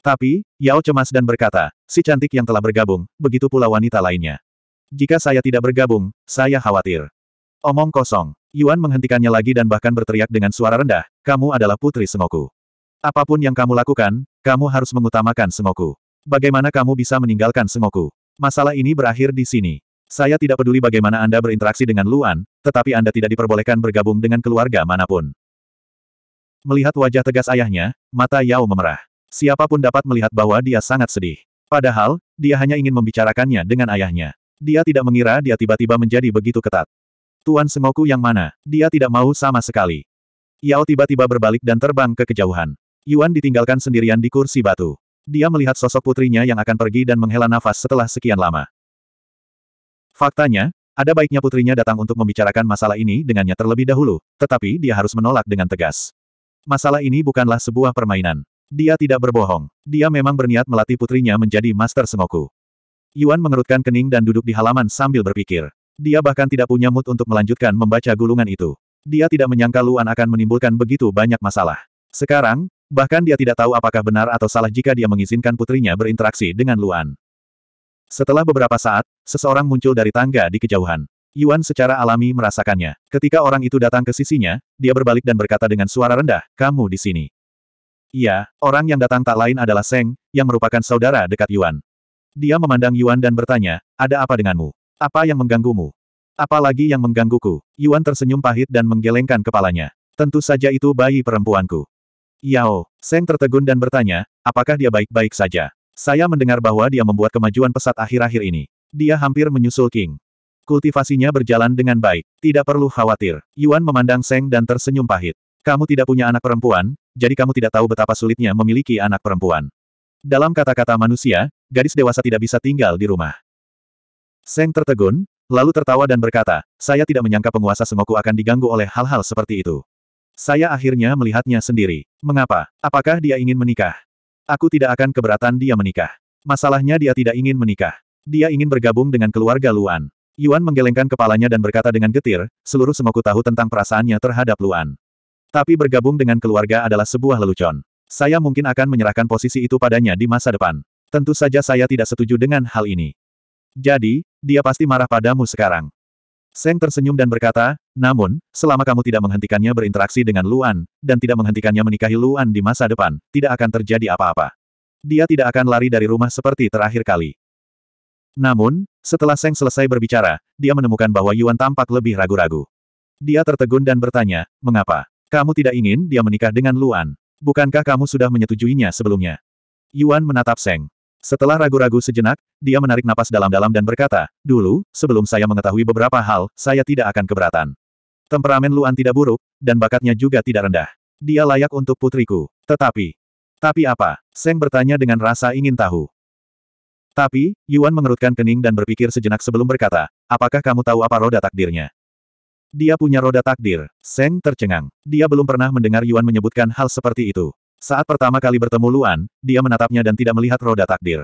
Tapi, Yao cemas dan berkata, si cantik yang telah bergabung, begitu pula wanita lainnya. Jika saya tidak bergabung, saya khawatir. Omong kosong. Yuan menghentikannya lagi dan bahkan berteriak dengan suara rendah, kamu adalah putri semoku. Apapun yang kamu lakukan, kamu harus mengutamakan semoku. Bagaimana kamu bisa meninggalkan Sengoku? Masalah ini berakhir di sini. Saya tidak peduli bagaimana Anda berinteraksi dengan Luan, tetapi Anda tidak diperbolehkan bergabung dengan keluarga manapun. Melihat wajah tegas ayahnya, mata Yao memerah. Siapapun dapat melihat bahwa dia sangat sedih. Padahal, dia hanya ingin membicarakannya dengan ayahnya. Dia tidak mengira dia tiba-tiba menjadi begitu ketat. Tuan Sengoku yang mana? Dia tidak mau sama sekali. Yao tiba-tiba berbalik dan terbang ke kejauhan. Yuan ditinggalkan sendirian di kursi batu. Dia melihat sosok putrinya yang akan pergi dan menghela nafas setelah sekian lama. Faktanya, ada baiknya putrinya datang untuk membicarakan masalah ini dengannya terlebih dahulu, tetapi dia harus menolak dengan tegas. Masalah ini bukanlah sebuah permainan. Dia tidak berbohong. Dia memang berniat melatih putrinya menjadi Master semoku. Yuan mengerutkan kening dan duduk di halaman sambil berpikir. Dia bahkan tidak punya mood untuk melanjutkan membaca gulungan itu. Dia tidak menyangka Luan akan menimbulkan begitu banyak masalah. Sekarang, Bahkan dia tidak tahu apakah benar atau salah jika dia mengizinkan putrinya berinteraksi dengan Luan. Setelah beberapa saat, seseorang muncul dari tangga di kejauhan. Yuan secara alami merasakannya. Ketika orang itu datang ke sisinya, dia berbalik dan berkata dengan suara rendah, kamu di sini. Iya, orang yang datang tak lain adalah Seng, yang merupakan saudara dekat Yuan. Dia memandang Yuan dan bertanya, ada apa denganmu? Apa yang mengganggumu? Apalagi yang menggangguku? Yuan tersenyum pahit dan menggelengkan kepalanya. Tentu saja itu bayi perempuanku. Yao, Seng tertegun dan bertanya, apakah dia baik-baik saja? Saya mendengar bahwa dia membuat kemajuan pesat akhir-akhir ini. Dia hampir menyusul King. Kultivasinya berjalan dengan baik. Tidak perlu khawatir. Yuan memandang Seng dan tersenyum pahit. Kamu tidak punya anak perempuan, jadi kamu tidak tahu betapa sulitnya memiliki anak perempuan. Dalam kata-kata manusia, gadis dewasa tidak bisa tinggal di rumah. Seng tertegun, lalu tertawa dan berkata, saya tidak menyangka penguasa Sengoku akan diganggu oleh hal-hal seperti itu. Saya akhirnya melihatnya sendiri. Mengapa? Apakah dia ingin menikah? Aku tidak akan keberatan dia menikah. Masalahnya dia tidak ingin menikah. Dia ingin bergabung dengan keluarga Luan. Yuan menggelengkan kepalanya dan berkata dengan getir, seluruh semoku tahu tentang perasaannya terhadap Luan. Tapi bergabung dengan keluarga adalah sebuah lelucon. Saya mungkin akan menyerahkan posisi itu padanya di masa depan. Tentu saja saya tidak setuju dengan hal ini. Jadi, dia pasti marah padamu sekarang. Seng tersenyum dan berkata, namun, selama kamu tidak menghentikannya berinteraksi dengan Luan, dan tidak menghentikannya menikahi Luan di masa depan, tidak akan terjadi apa-apa. Dia tidak akan lari dari rumah seperti terakhir kali. Namun, setelah Seng selesai berbicara, dia menemukan bahwa Yuan tampak lebih ragu-ragu. Dia tertegun dan bertanya, mengapa? Kamu tidak ingin dia menikah dengan Luan? Bukankah kamu sudah menyetujuinya sebelumnya? Yuan menatap Seng. Setelah ragu-ragu sejenak, dia menarik napas dalam-dalam dan berkata, dulu, sebelum saya mengetahui beberapa hal, saya tidak akan keberatan. Temperamen Luan tidak buruk, dan bakatnya juga tidak rendah. Dia layak untuk putriku. Tetapi, tapi apa? Seng bertanya dengan rasa ingin tahu. Tapi, Yuan mengerutkan kening dan berpikir sejenak sebelum berkata, apakah kamu tahu apa roda takdirnya? Dia punya roda takdir. Seng tercengang. Dia belum pernah mendengar Yuan menyebutkan hal seperti itu. Saat pertama kali bertemu Luan, dia menatapnya dan tidak melihat roda takdir.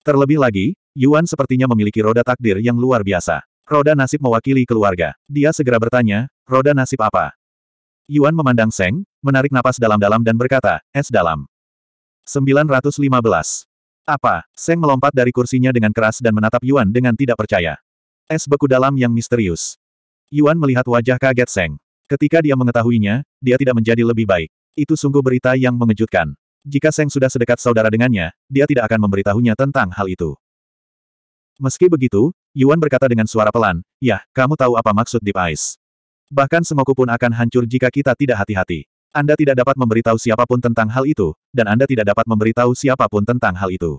Terlebih lagi, Yuan sepertinya memiliki roda takdir yang luar biasa. Roda nasib mewakili keluarga. Dia segera bertanya, roda nasib apa? Yuan memandang Seng, menarik napas dalam-dalam dan berkata, es dalam. 915. Apa? Seng melompat dari kursinya dengan keras dan menatap Yuan dengan tidak percaya. Es beku dalam yang misterius. Yuan melihat wajah kaget Seng. Ketika dia mengetahuinya, dia tidak menjadi lebih baik. Itu sungguh berita yang mengejutkan. Jika Seng sudah sedekat saudara dengannya, dia tidak akan memberitahunya tentang hal itu. Meski begitu, Yuan berkata dengan suara pelan, Yah, kamu tahu apa maksud Deep Eyes. Bahkan semoku pun akan hancur jika kita tidak hati-hati. Anda tidak dapat memberitahu siapapun tentang hal itu, dan Anda tidak dapat memberitahu siapapun tentang hal itu.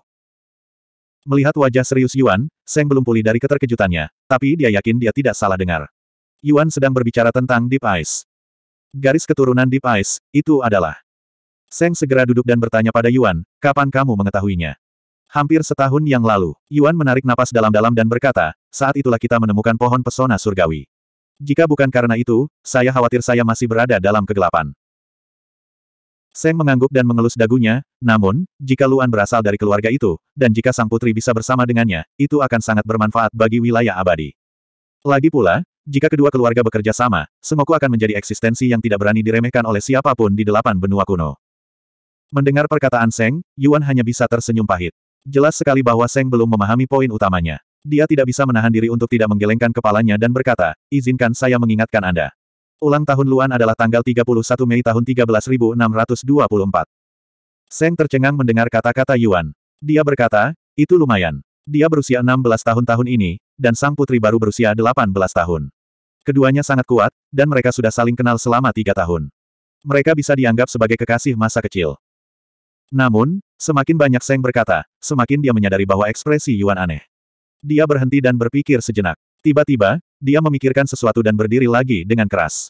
Melihat wajah serius Yuan, Seng belum pulih dari keterkejutannya, tapi dia yakin dia tidak salah dengar. Yuan sedang berbicara tentang Deep Eyes. Garis keturunan Deep Ice, itu adalah. Seng segera duduk dan bertanya pada Yuan, kapan kamu mengetahuinya? Hampir setahun yang lalu, Yuan menarik napas dalam-dalam dan berkata, saat itulah kita menemukan pohon pesona surgawi. Jika bukan karena itu, saya khawatir saya masih berada dalam kegelapan. Seng mengangguk dan mengelus dagunya, namun, jika Luan berasal dari keluarga itu, dan jika sang putri bisa bersama dengannya, itu akan sangat bermanfaat bagi wilayah abadi. Lagi pula, jika kedua keluarga bekerja sama, Sengoku akan menjadi eksistensi yang tidak berani diremehkan oleh siapapun di delapan benua kuno. Mendengar perkataan Seng, Yuan hanya bisa tersenyum pahit. Jelas sekali bahwa Seng belum memahami poin utamanya. Dia tidak bisa menahan diri untuk tidak menggelengkan kepalanya dan berkata, izinkan saya mengingatkan Anda. Ulang tahun Luan adalah tanggal 31 Mei tahun 13624. Seng tercengang mendengar kata-kata Yuan. Dia berkata, itu lumayan. Dia berusia 16 tahun tahun ini, dan sang putri baru berusia 18 tahun. Keduanya sangat kuat, dan mereka sudah saling kenal selama tiga tahun. Mereka bisa dianggap sebagai kekasih masa kecil. Namun, semakin banyak Seng berkata, semakin dia menyadari bahwa ekspresi Yuan aneh. Dia berhenti dan berpikir sejenak. Tiba-tiba, dia memikirkan sesuatu dan berdiri lagi dengan keras.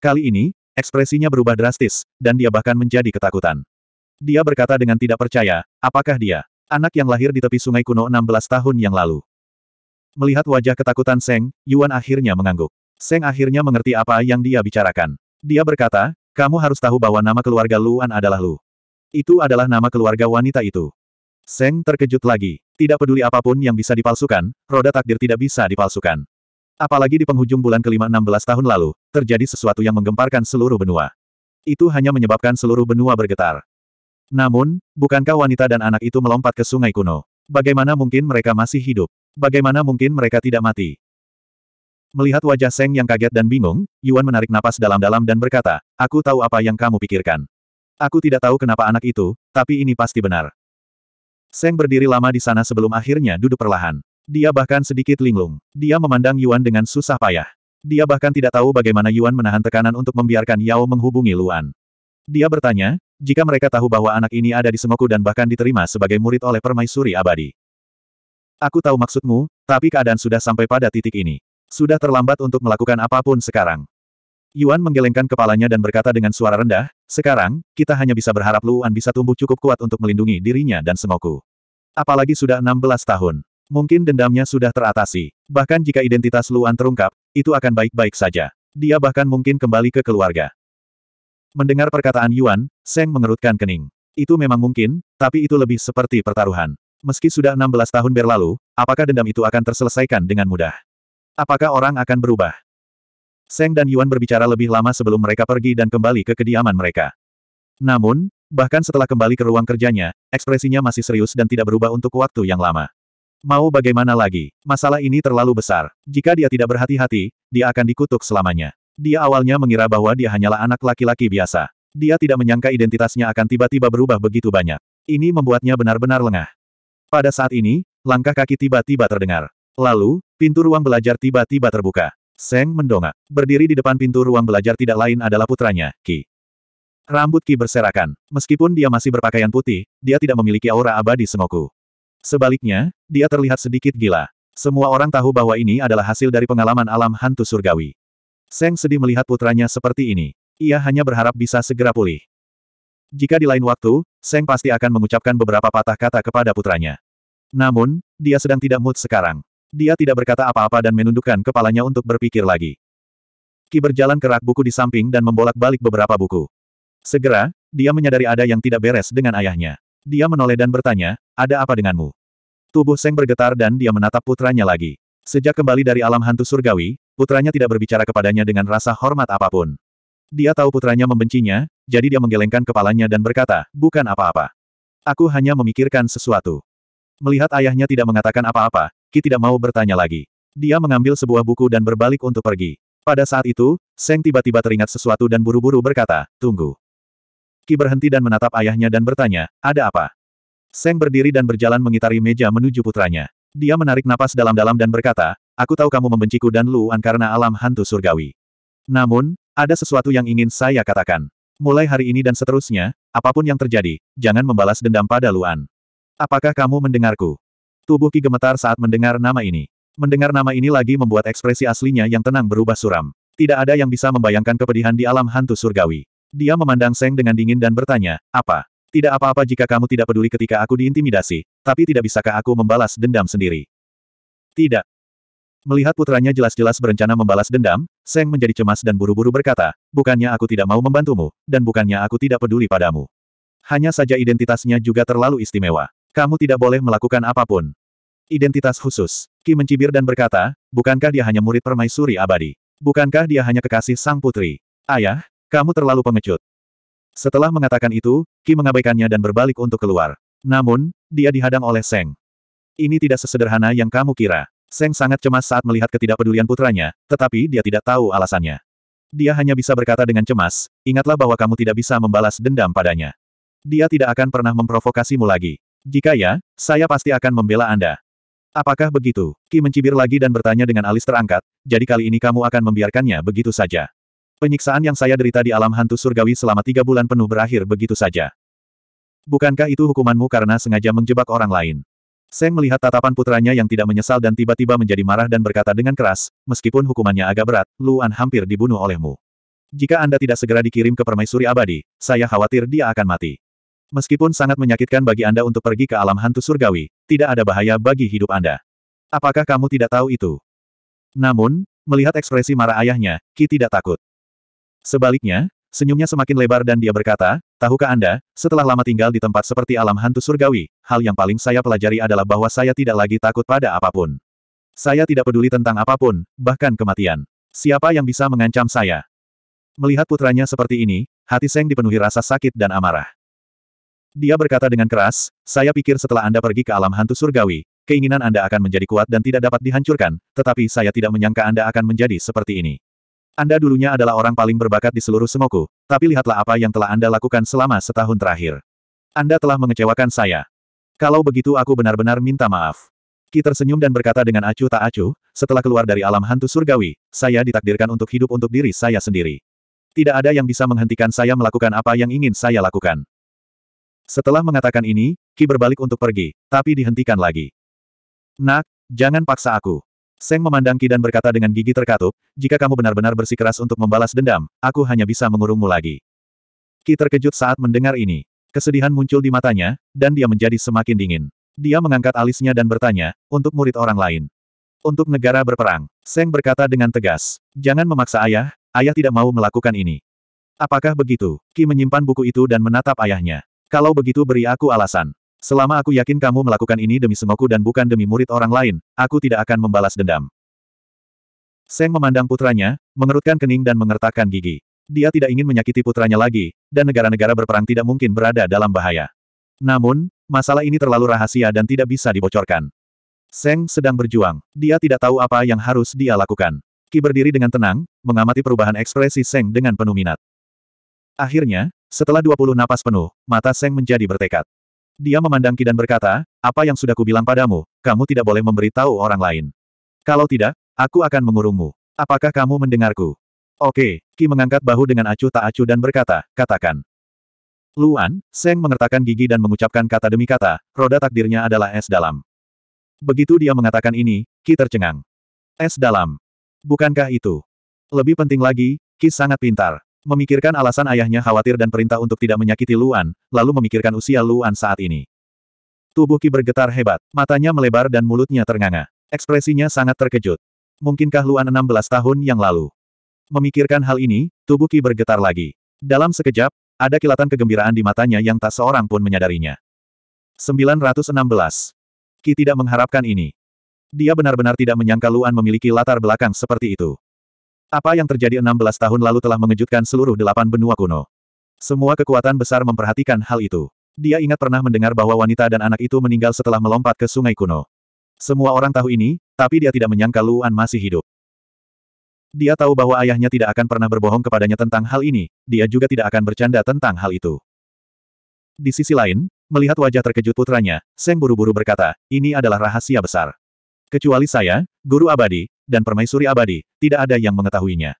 Kali ini, ekspresinya berubah drastis, dan dia bahkan menjadi ketakutan. Dia berkata dengan tidak percaya, apakah dia, anak yang lahir di tepi sungai kuno 16 tahun yang lalu. Melihat wajah ketakutan Seng, Yuan akhirnya mengangguk. Seng akhirnya mengerti apa yang dia bicarakan. Dia berkata, kamu harus tahu bahwa nama keluarga Luan adalah Lu. Itu adalah nama keluarga wanita itu. Seng terkejut lagi. Tidak peduli apapun yang bisa dipalsukan, roda takdir tidak bisa dipalsukan. Apalagi di penghujung bulan kelima 16 tahun lalu, terjadi sesuatu yang menggemparkan seluruh benua. Itu hanya menyebabkan seluruh benua bergetar. Namun, bukankah wanita dan anak itu melompat ke sungai kuno? Bagaimana mungkin mereka masih hidup? Bagaimana mungkin mereka tidak mati? Melihat wajah Seng yang kaget dan bingung, Yuan menarik napas dalam-dalam dan berkata, Aku tahu apa yang kamu pikirkan. Aku tidak tahu kenapa anak itu, tapi ini pasti benar. Seng berdiri lama di sana sebelum akhirnya duduk perlahan. Dia bahkan sedikit linglung. Dia memandang Yuan dengan susah payah. Dia bahkan tidak tahu bagaimana Yuan menahan tekanan untuk membiarkan Yao menghubungi Luan. Dia bertanya, jika mereka tahu bahwa anak ini ada di Semoku dan bahkan diterima sebagai murid oleh permaisuri abadi. Aku tahu maksudmu, tapi keadaan sudah sampai pada titik ini. Sudah terlambat untuk melakukan apapun sekarang. Yuan menggelengkan kepalanya dan berkata dengan suara rendah, sekarang, kita hanya bisa berharap Luan bisa tumbuh cukup kuat untuk melindungi dirinya dan semoku. Apalagi sudah 16 tahun. Mungkin dendamnya sudah teratasi. Bahkan jika identitas Luan terungkap, itu akan baik-baik saja. Dia bahkan mungkin kembali ke keluarga. Mendengar perkataan Yuan, Seng mengerutkan kening. Itu memang mungkin, tapi itu lebih seperti pertaruhan. Meski sudah 16 tahun berlalu, apakah dendam itu akan terselesaikan dengan mudah? Apakah orang akan berubah? Seng dan Yuan berbicara lebih lama sebelum mereka pergi dan kembali ke kediaman mereka. Namun, bahkan setelah kembali ke ruang kerjanya, ekspresinya masih serius dan tidak berubah untuk waktu yang lama. Mau bagaimana lagi, masalah ini terlalu besar. Jika dia tidak berhati-hati, dia akan dikutuk selamanya. Dia awalnya mengira bahwa dia hanyalah anak laki-laki biasa. Dia tidak menyangka identitasnya akan tiba-tiba berubah begitu banyak. Ini membuatnya benar-benar lengah. Pada saat ini, langkah kaki tiba-tiba terdengar. Lalu, pintu ruang belajar tiba-tiba terbuka. Seng mendongak. Berdiri di depan pintu ruang belajar tidak lain adalah putranya, Ki. Rambut Ki berserakan. Meskipun dia masih berpakaian putih, dia tidak memiliki aura abadi semoku. Sebaliknya, dia terlihat sedikit gila. Semua orang tahu bahwa ini adalah hasil dari pengalaman alam hantu surgawi. Seng sedih melihat putranya seperti ini. Ia hanya berharap bisa segera pulih. Jika di lain waktu, Seng pasti akan mengucapkan beberapa patah kata kepada putranya. Namun, dia sedang tidak mood sekarang. Dia tidak berkata apa-apa dan menundukkan kepalanya untuk berpikir lagi. Ki berjalan ke rak buku di samping dan membolak-balik beberapa buku. Segera, dia menyadari ada yang tidak beres dengan ayahnya. Dia menoleh dan bertanya, ada apa denganmu? Tubuh Seng bergetar dan dia menatap putranya lagi. Sejak kembali dari alam hantu surgawi, putranya tidak berbicara kepadanya dengan rasa hormat apapun. Dia tahu putranya membencinya, jadi dia menggelengkan kepalanya dan berkata, bukan apa-apa. Aku hanya memikirkan sesuatu. Melihat ayahnya tidak mengatakan apa-apa, Ki tidak mau bertanya lagi. Dia mengambil sebuah buku dan berbalik untuk pergi. Pada saat itu, Seng tiba-tiba teringat sesuatu dan buru-buru berkata, tunggu. Ki berhenti dan menatap ayahnya dan bertanya, ada apa? Seng berdiri dan berjalan mengitari meja menuju putranya. Dia menarik napas dalam-dalam dan berkata, aku tahu kamu membenciku dan Luan karena alam hantu surgawi. Namun, ada sesuatu yang ingin saya katakan. Mulai hari ini dan seterusnya, apapun yang terjadi, jangan membalas dendam pada Luan. Apakah kamu mendengarku? Tubuh Ki gemetar saat mendengar nama ini. Mendengar nama ini lagi membuat ekspresi aslinya yang tenang berubah suram. Tidak ada yang bisa membayangkan kepedihan di alam hantu surgawi. Dia memandang Seng dengan dingin dan bertanya, apa? Tidak apa-apa jika kamu tidak peduli ketika aku diintimidasi, tapi tidak bisakah aku membalas dendam sendiri? Tidak. Melihat putranya jelas-jelas berencana membalas dendam, Seng menjadi cemas dan buru-buru berkata, bukannya aku tidak mau membantumu, dan bukannya aku tidak peduli padamu. Hanya saja identitasnya juga terlalu istimewa. Kamu tidak boleh melakukan apapun. Identitas khusus. Ki mencibir dan berkata, bukankah dia hanya murid permaisuri abadi? Bukankah dia hanya kekasih sang putri? Ayah, kamu terlalu pengecut. Setelah mengatakan itu, Ki mengabaikannya dan berbalik untuk keluar. Namun, dia dihadang oleh Seng. Ini tidak sesederhana yang kamu kira. Seng sangat cemas saat melihat ketidakpedulian putranya, tetapi dia tidak tahu alasannya. Dia hanya bisa berkata dengan cemas, ingatlah bahwa kamu tidak bisa membalas dendam padanya. Dia tidak akan pernah memprovokasimu lagi. Jika ya, saya pasti akan membela Anda. Apakah begitu? Ki mencibir lagi dan bertanya dengan alis terangkat, jadi kali ini kamu akan membiarkannya begitu saja. Penyiksaan yang saya derita di alam hantu surgawi selama tiga bulan penuh berakhir begitu saja. Bukankah itu hukumanmu karena sengaja menjebak orang lain? Seng melihat tatapan putranya yang tidak menyesal dan tiba-tiba menjadi marah dan berkata dengan keras, meskipun hukumannya agak berat, Luan hampir dibunuh olehmu. Jika Anda tidak segera dikirim ke permaisuri abadi, saya khawatir dia akan mati. Meskipun sangat menyakitkan bagi Anda untuk pergi ke alam hantu surgawi, tidak ada bahaya bagi hidup Anda. Apakah kamu tidak tahu itu? Namun, melihat ekspresi marah ayahnya, Ki tidak takut. Sebaliknya, Senyumnya semakin lebar dan dia berkata, tahukah Anda, setelah lama tinggal di tempat seperti alam hantu surgawi, hal yang paling saya pelajari adalah bahwa saya tidak lagi takut pada apapun. Saya tidak peduli tentang apapun, bahkan kematian. Siapa yang bisa mengancam saya? Melihat putranya seperti ini, hati Seng dipenuhi rasa sakit dan amarah. Dia berkata dengan keras, saya pikir setelah Anda pergi ke alam hantu surgawi, keinginan Anda akan menjadi kuat dan tidak dapat dihancurkan, tetapi saya tidak menyangka Anda akan menjadi seperti ini. Anda dulunya adalah orang paling berbakat di seluruh Semoku, tapi lihatlah apa yang telah Anda lakukan selama setahun terakhir. Anda telah mengecewakan saya. Kalau begitu aku benar-benar minta maaf. Ki tersenyum dan berkata dengan acuh tak acuh, setelah keluar dari alam hantu surgawi, saya ditakdirkan untuk hidup untuk diri saya sendiri. Tidak ada yang bisa menghentikan saya melakukan apa yang ingin saya lakukan. Setelah mengatakan ini, Ki berbalik untuk pergi, tapi dihentikan lagi. Nak, jangan paksa aku. Seng memandang Ki dan berkata dengan gigi terkatup, jika kamu benar-benar bersikeras untuk membalas dendam, aku hanya bisa mengurungmu lagi. Ki terkejut saat mendengar ini. Kesedihan muncul di matanya, dan dia menjadi semakin dingin. Dia mengangkat alisnya dan bertanya, untuk murid orang lain. Untuk negara berperang, Seng berkata dengan tegas, jangan memaksa ayah, ayah tidak mau melakukan ini. Apakah begitu? Ki menyimpan buku itu dan menatap ayahnya. Kalau begitu beri aku alasan. Selama aku yakin kamu melakukan ini demi semoku dan bukan demi murid orang lain, aku tidak akan membalas dendam. Seng memandang putranya, mengerutkan kening dan mengertakkan gigi. Dia tidak ingin menyakiti putranya lagi, dan negara-negara berperang tidak mungkin berada dalam bahaya. Namun, masalah ini terlalu rahasia dan tidak bisa dibocorkan. Seng sedang berjuang. Dia tidak tahu apa yang harus dia lakukan. Ki berdiri dengan tenang, mengamati perubahan ekspresi Seng dengan penuh minat. Akhirnya, setelah 20 napas penuh, mata Seng menjadi bertekad. Dia memandang Ki dan berkata, apa yang sudah kubilang padamu, kamu tidak boleh memberitahu orang lain. Kalau tidak, aku akan mengurungmu. Apakah kamu mendengarku? Oke, Ki mengangkat bahu dengan acuh tak acuh dan berkata, katakan. Luan, Seng mengertakkan gigi dan mengucapkan kata demi kata, roda takdirnya adalah es dalam. Begitu dia mengatakan ini, Ki tercengang. Es dalam. Bukankah itu? Lebih penting lagi, Ki sangat pintar. Memikirkan alasan ayahnya khawatir dan perintah untuk tidak menyakiti Luan, lalu memikirkan usia Luan saat ini. Tubuh Ki bergetar hebat, matanya melebar dan mulutnya ternganga. Ekspresinya sangat terkejut. Mungkinkah Luan 16 tahun yang lalu? Memikirkan hal ini, tubuh Ki bergetar lagi. Dalam sekejap, ada kilatan kegembiraan di matanya yang tak seorang pun menyadarinya. 916. Ki tidak mengharapkan ini. Dia benar-benar tidak menyangka Luan memiliki latar belakang seperti itu. Apa yang terjadi 16 tahun lalu telah mengejutkan seluruh delapan benua kuno. Semua kekuatan besar memperhatikan hal itu. Dia ingat pernah mendengar bahwa wanita dan anak itu meninggal setelah melompat ke sungai kuno. Semua orang tahu ini, tapi dia tidak menyangka Luan masih hidup. Dia tahu bahwa ayahnya tidak akan pernah berbohong kepadanya tentang hal ini, dia juga tidak akan bercanda tentang hal itu. Di sisi lain, melihat wajah terkejut putranya, Seng buru-buru berkata, ini adalah rahasia besar. Kecuali saya, guru abadi, dan permaisuri abadi, tidak ada yang mengetahuinya.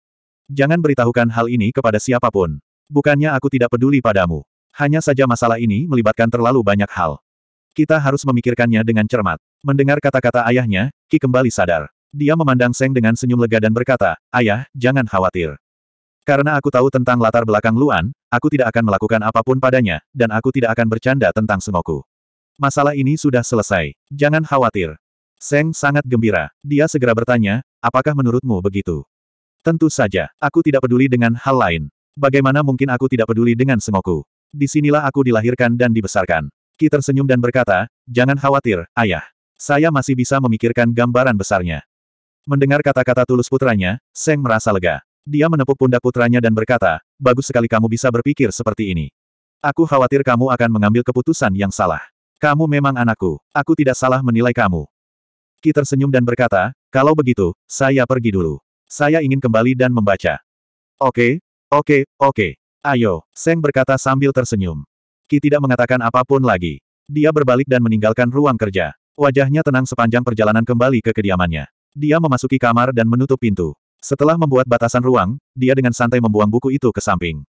Jangan beritahukan hal ini kepada siapapun. Bukannya aku tidak peduli padamu. Hanya saja masalah ini melibatkan terlalu banyak hal. Kita harus memikirkannya dengan cermat. Mendengar kata-kata ayahnya, Ki kembali sadar. Dia memandang Seng dengan senyum lega dan berkata, Ayah, jangan khawatir. Karena aku tahu tentang latar belakang Luan, aku tidak akan melakukan apapun padanya, dan aku tidak akan bercanda tentang Sengoku. Masalah ini sudah selesai. Jangan khawatir. Seng sangat gembira. Dia segera bertanya, apakah menurutmu begitu? Tentu saja, aku tidak peduli dengan hal lain. Bagaimana mungkin aku tidak peduli dengan Sengoku? Disinilah aku dilahirkan dan dibesarkan. Ki tersenyum dan berkata, jangan khawatir, ayah. Saya masih bisa memikirkan gambaran besarnya. Mendengar kata-kata tulus putranya, Seng merasa lega. Dia menepuk pundak putranya dan berkata, bagus sekali kamu bisa berpikir seperti ini. Aku khawatir kamu akan mengambil keputusan yang salah. Kamu memang anakku. Aku tidak salah menilai kamu. Ki tersenyum dan berkata, kalau begitu, saya pergi dulu. Saya ingin kembali dan membaca. Oke, oke, oke. Ayo, Seng berkata sambil tersenyum. Ki tidak mengatakan apapun lagi. Dia berbalik dan meninggalkan ruang kerja. Wajahnya tenang sepanjang perjalanan kembali ke kediamannya. Dia memasuki kamar dan menutup pintu. Setelah membuat batasan ruang, dia dengan santai membuang buku itu ke samping.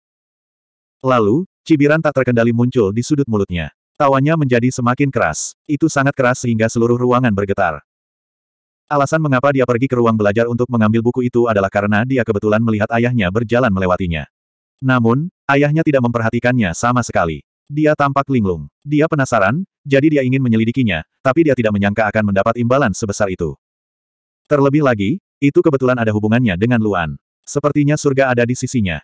Lalu, cibiran tak terkendali muncul di sudut mulutnya. Tawanya menjadi semakin keras. Itu sangat keras sehingga seluruh ruangan bergetar. Alasan mengapa dia pergi ke ruang belajar untuk mengambil buku itu adalah karena dia kebetulan melihat ayahnya berjalan melewatinya. Namun, ayahnya tidak memperhatikannya sama sekali. Dia tampak linglung. Dia penasaran, jadi dia ingin menyelidikinya, tapi dia tidak menyangka akan mendapat imbalan sebesar itu. Terlebih lagi, itu kebetulan ada hubungannya dengan Luan. Sepertinya surga ada di sisinya.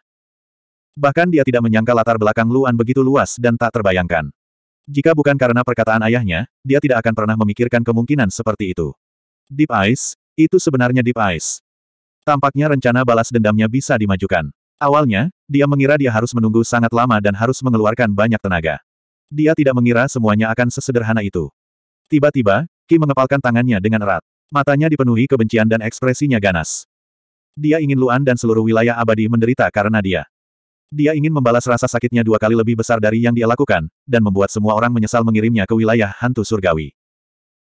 Bahkan dia tidak menyangka latar belakang Luan begitu luas dan tak terbayangkan. Jika bukan karena perkataan ayahnya, dia tidak akan pernah memikirkan kemungkinan seperti itu. Deep Ice, itu sebenarnya Deep Ice. Tampaknya rencana balas dendamnya bisa dimajukan. Awalnya, dia mengira dia harus menunggu sangat lama dan harus mengeluarkan banyak tenaga. Dia tidak mengira semuanya akan sesederhana itu. Tiba-tiba, Ki mengepalkan tangannya dengan erat. Matanya dipenuhi kebencian dan ekspresinya ganas. Dia ingin Luan dan seluruh wilayah abadi menderita karena dia. Dia ingin membalas rasa sakitnya dua kali lebih besar dari yang dia lakukan, dan membuat semua orang menyesal mengirimnya ke wilayah hantu surgawi.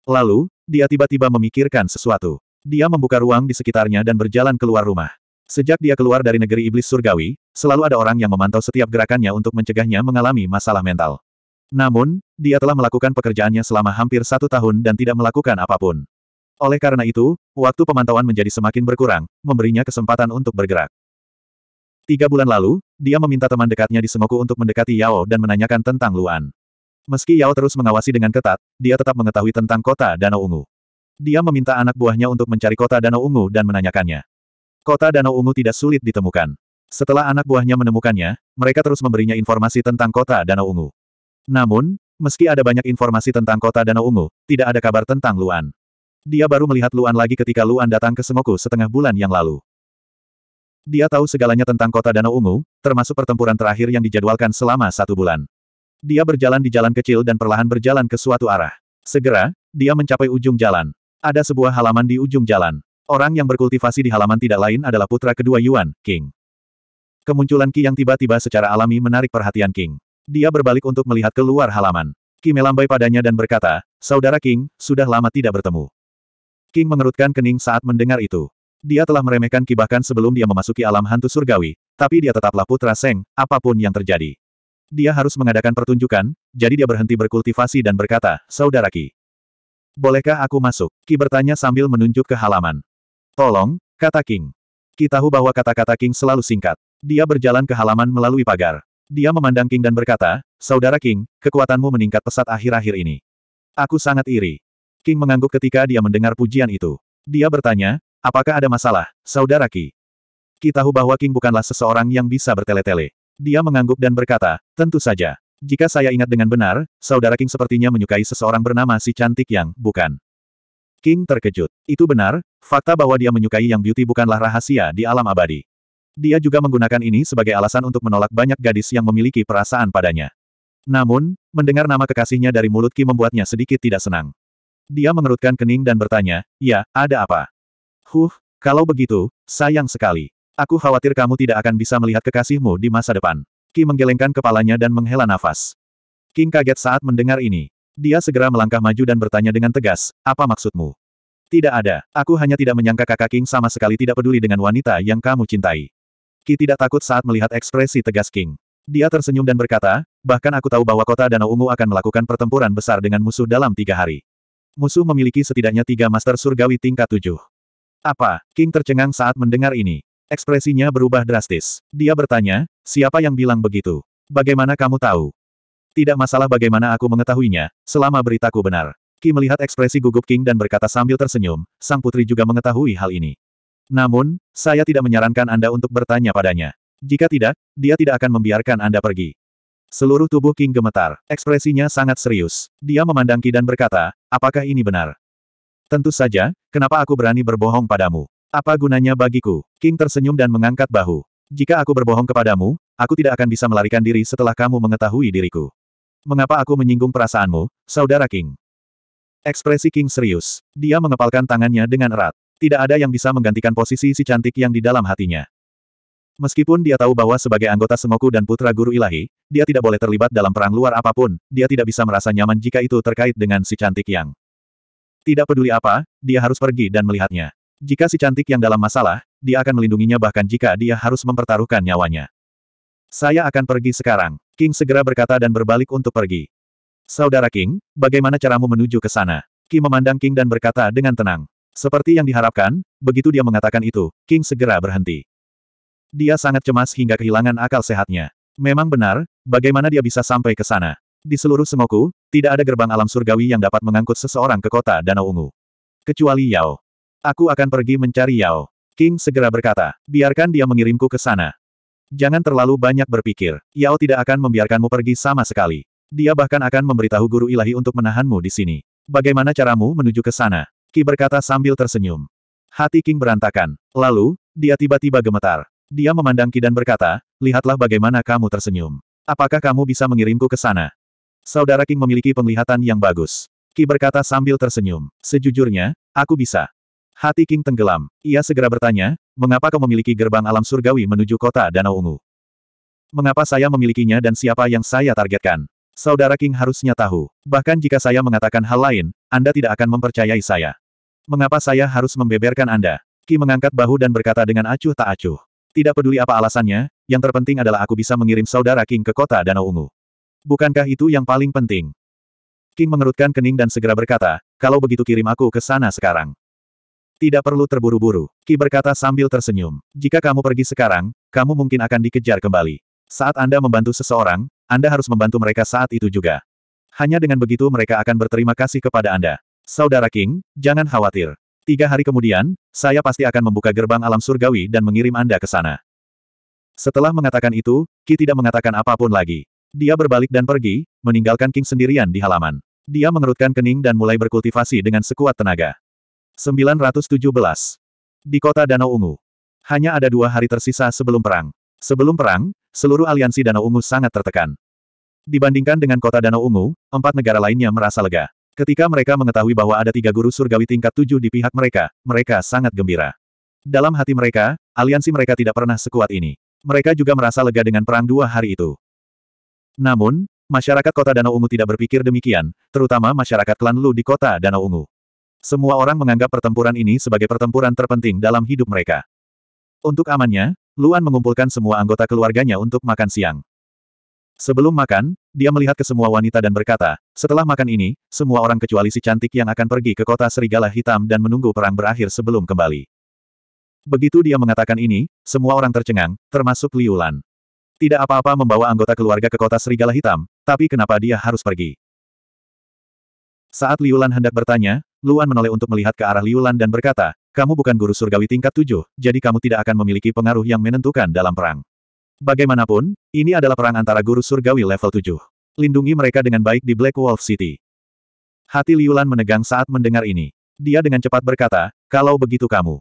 Lalu, dia tiba-tiba memikirkan sesuatu. Dia membuka ruang di sekitarnya dan berjalan keluar rumah. Sejak dia keluar dari negeri iblis surgawi, selalu ada orang yang memantau setiap gerakannya untuk mencegahnya mengalami masalah mental. Namun, dia telah melakukan pekerjaannya selama hampir satu tahun dan tidak melakukan apapun. Oleh karena itu, waktu pemantauan menjadi semakin berkurang, memberinya kesempatan untuk bergerak. Tiga bulan lalu, dia meminta teman dekatnya di semoku untuk mendekati Yao dan menanyakan tentang Luan. Meski Yao terus mengawasi dengan ketat, dia tetap mengetahui tentang kota Danau Ungu. Dia meminta anak buahnya untuk mencari kota Danau Ungu dan menanyakannya. Kota Danau Ungu tidak sulit ditemukan. Setelah anak buahnya menemukannya, mereka terus memberinya informasi tentang kota Danau Ungu. Namun, meski ada banyak informasi tentang kota Danau Ungu, tidak ada kabar tentang Luan. Dia baru melihat Luan lagi ketika Luan datang ke Semoku setengah bulan yang lalu. Dia tahu segalanya tentang kota Danau Ungu, termasuk pertempuran terakhir yang dijadwalkan selama satu bulan. Dia berjalan di jalan kecil dan perlahan berjalan ke suatu arah. Segera, dia mencapai ujung jalan. Ada sebuah halaman di ujung jalan. Orang yang berkultivasi di halaman tidak lain adalah putra kedua Yuan, King. Kemunculan Ki yang tiba-tiba secara alami menarik perhatian King. Dia berbalik untuk melihat keluar halaman. Ki melambai padanya dan berkata, Saudara King, sudah lama tidak bertemu. King mengerutkan kening saat mendengar itu. Dia telah meremehkan Qi bahkan sebelum dia memasuki alam hantu surgawi, tapi dia tetaplah putra Seng, apapun yang terjadi dia harus mengadakan pertunjukan, jadi dia berhenti berkultivasi dan berkata, Saudara Ki. Bolehkah aku masuk? Ki bertanya sambil menunjuk ke halaman. Tolong, kata King. Ki tahu bahwa kata-kata King selalu singkat. Dia berjalan ke halaman melalui pagar. Dia memandang King dan berkata, Saudara King, kekuatanmu meningkat pesat akhir-akhir ini. Aku sangat iri. King mengangguk ketika dia mendengar pujian itu. Dia bertanya, apakah ada masalah, Saudara Ki? Ki tahu bahwa King bukanlah seseorang yang bisa bertele-tele. Dia mengangguk dan berkata, tentu saja. Jika saya ingat dengan benar, saudara King sepertinya menyukai seseorang bernama si cantik yang, bukan. King terkejut. Itu benar, fakta bahwa dia menyukai yang beauty bukanlah rahasia di alam abadi. Dia juga menggunakan ini sebagai alasan untuk menolak banyak gadis yang memiliki perasaan padanya. Namun, mendengar nama kekasihnya dari mulut Ki membuatnya sedikit tidak senang. Dia mengerutkan kening dan bertanya, ya, ada apa? Huh, kalau begitu, sayang sekali. Aku khawatir kamu tidak akan bisa melihat kekasihmu di masa depan. Ki menggelengkan kepalanya dan menghela nafas. King kaget saat mendengar ini. Dia segera melangkah maju dan bertanya dengan tegas, apa maksudmu? Tidak ada, aku hanya tidak menyangka kakak King sama sekali tidak peduli dengan wanita yang kamu cintai. Ki tidak takut saat melihat ekspresi tegas King. Dia tersenyum dan berkata, bahkan aku tahu bahwa kota Danau Ungu akan melakukan pertempuran besar dengan musuh dalam tiga hari. Musuh memiliki setidaknya tiga master surgawi tingkat tujuh. Apa? King tercengang saat mendengar ini. Ekspresinya berubah drastis. Dia bertanya, siapa yang bilang begitu? Bagaimana kamu tahu? Tidak masalah bagaimana aku mengetahuinya, selama beritaku benar. Ki melihat ekspresi gugup King dan berkata sambil tersenyum, sang putri juga mengetahui hal ini. Namun, saya tidak menyarankan Anda untuk bertanya padanya. Jika tidak, dia tidak akan membiarkan Anda pergi. Seluruh tubuh King gemetar, ekspresinya sangat serius. Dia memandang Ki dan berkata, apakah ini benar? Tentu saja, kenapa aku berani berbohong padamu? Apa gunanya bagiku? King tersenyum dan mengangkat bahu. Jika aku berbohong kepadamu, aku tidak akan bisa melarikan diri setelah kamu mengetahui diriku. Mengapa aku menyinggung perasaanmu, saudara King? Ekspresi King serius. Dia mengepalkan tangannya dengan erat. Tidak ada yang bisa menggantikan posisi si cantik yang di dalam hatinya. Meskipun dia tahu bahwa sebagai anggota Sengoku dan putra guru ilahi, dia tidak boleh terlibat dalam perang luar apapun, dia tidak bisa merasa nyaman jika itu terkait dengan si cantik yang. Tidak peduli apa, dia harus pergi dan melihatnya. Jika si cantik yang dalam masalah, dia akan melindunginya bahkan jika dia harus mempertaruhkan nyawanya. Saya akan pergi sekarang. King segera berkata dan berbalik untuk pergi. Saudara King, bagaimana caramu menuju ke sana? Ki memandang King dan berkata dengan tenang. Seperti yang diharapkan, begitu dia mengatakan itu, King segera berhenti. Dia sangat cemas hingga kehilangan akal sehatnya. Memang benar, bagaimana dia bisa sampai ke sana? Di seluruh Sengoku, tidak ada gerbang alam surgawi yang dapat mengangkut seseorang ke kota Danau Ungu. Kecuali Yao. Aku akan pergi mencari Yao. King segera berkata, biarkan dia mengirimku ke sana. Jangan terlalu banyak berpikir, Yao tidak akan membiarkanmu pergi sama sekali. Dia bahkan akan memberitahu guru ilahi untuk menahanmu di sini. Bagaimana caramu menuju ke sana? Ki berkata sambil tersenyum. Hati King berantakan. Lalu, dia tiba-tiba gemetar. Dia memandang Ki dan berkata, lihatlah bagaimana kamu tersenyum. Apakah kamu bisa mengirimku ke sana? Saudara King memiliki penglihatan yang bagus. Ki berkata sambil tersenyum. Sejujurnya, aku bisa. Hati King tenggelam. Ia segera bertanya, mengapa kau memiliki gerbang alam surgawi menuju kota Danau Ungu? Mengapa saya memilikinya dan siapa yang saya targetkan? Saudara King harusnya tahu. Bahkan jika saya mengatakan hal lain, Anda tidak akan mempercayai saya. Mengapa saya harus membeberkan Anda? Ki mengangkat bahu dan berkata dengan acuh tak acuh. Tidak peduli apa alasannya, yang terpenting adalah aku bisa mengirim saudara King ke kota Danau Ungu. Bukankah itu yang paling penting? King mengerutkan kening dan segera berkata, kalau begitu kirim aku ke sana sekarang. Tidak perlu terburu-buru, Ki berkata sambil tersenyum. Jika kamu pergi sekarang, kamu mungkin akan dikejar kembali. Saat Anda membantu seseorang, Anda harus membantu mereka saat itu juga. Hanya dengan begitu mereka akan berterima kasih kepada Anda. Saudara King, jangan khawatir. Tiga hari kemudian, saya pasti akan membuka gerbang alam surgawi dan mengirim Anda ke sana. Setelah mengatakan itu, Ki tidak mengatakan apapun lagi. Dia berbalik dan pergi, meninggalkan King sendirian di halaman. Dia mengerutkan kening dan mulai berkultivasi dengan sekuat tenaga. 917. Di kota Danau Ungu. Hanya ada dua hari tersisa sebelum perang. Sebelum perang, seluruh aliansi Danau Ungu sangat tertekan. Dibandingkan dengan kota Danau Ungu, empat negara lainnya merasa lega. Ketika mereka mengetahui bahwa ada tiga guru surgawi tingkat tujuh di pihak mereka, mereka sangat gembira. Dalam hati mereka, aliansi mereka tidak pernah sekuat ini. Mereka juga merasa lega dengan perang dua hari itu. Namun, masyarakat kota Danau Ungu tidak berpikir demikian, terutama masyarakat klan Lu di kota Danau Ungu. Semua orang menganggap pertempuran ini sebagai pertempuran terpenting dalam hidup mereka. Untuk amannya, Luan mengumpulkan semua anggota keluarganya untuk makan siang. Sebelum makan, dia melihat ke semua wanita dan berkata, setelah makan ini, semua orang kecuali si cantik yang akan pergi ke kota serigala hitam dan menunggu perang berakhir sebelum kembali. Begitu dia mengatakan ini, semua orang tercengang, termasuk Liulan. Tidak apa-apa membawa anggota keluarga ke kota serigala hitam, tapi kenapa dia harus pergi? Saat Liulan hendak bertanya, Luan menoleh untuk melihat ke arah Liulan dan berkata, kamu bukan guru surgawi tingkat tujuh, jadi kamu tidak akan memiliki pengaruh yang menentukan dalam perang. Bagaimanapun, ini adalah perang antara guru surgawi level tujuh. Lindungi mereka dengan baik di Black Wolf City. Hati Liulan menegang saat mendengar ini. Dia dengan cepat berkata, kalau begitu kamu.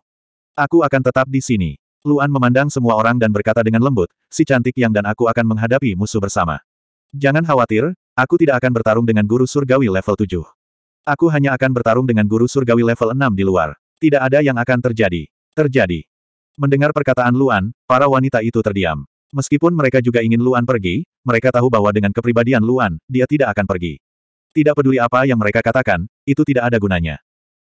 Aku akan tetap di sini. Luan memandang semua orang dan berkata dengan lembut, si cantik yang dan aku akan menghadapi musuh bersama. Jangan khawatir, aku tidak akan bertarung dengan guru surgawi level tujuh." Aku hanya akan bertarung dengan guru surgawi level 6 di luar. Tidak ada yang akan terjadi. Terjadi. Mendengar perkataan Luan, para wanita itu terdiam. Meskipun mereka juga ingin Luan pergi, mereka tahu bahwa dengan kepribadian Luan, dia tidak akan pergi. Tidak peduli apa yang mereka katakan, itu tidak ada gunanya.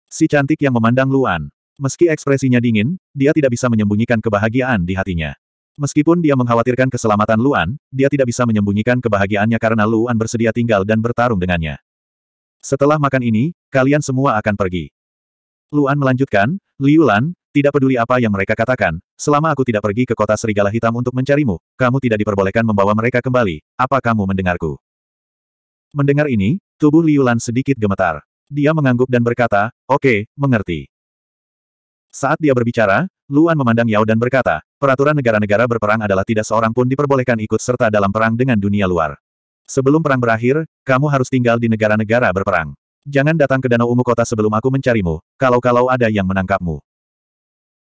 Si cantik yang memandang Luan. Meski ekspresinya dingin, dia tidak bisa menyembunyikan kebahagiaan di hatinya. Meskipun dia mengkhawatirkan keselamatan Luan, dia tidak bisa menyembunyikan kebahagiaannya karena Luan bersedia tinggal dan bertarung dengannya. Setelah makan ini, kalian semua akan pergi. Luan melanjutkan, Liu Lan, tidak peduli apa yang mereka katakan, selama aku tidak pergi ke kota serigala hitam untuk mencarimu, kamu tidak diperbolehkan membawa mereka kembali, apa kamu mendengarku? Mendengar ini, tubuh Liu Lan sedikit gemetar. Dia mengangguk dan berkata, oke, okay, mengerti. Saat dia berbicara, Luan memandang Yao dan berkata, peraturan negara-negara berperang adalah tidak seorang pun diperbolehkan ikut serta dalam perang dengan dunia luar. Sebelum perang berakhir, kamu harus tinggal di negara-negara berperang. Jangan datang ke Danau Ungu Kota sebelum aku mencarimu, kalau-kalau ada yang menangkapmu.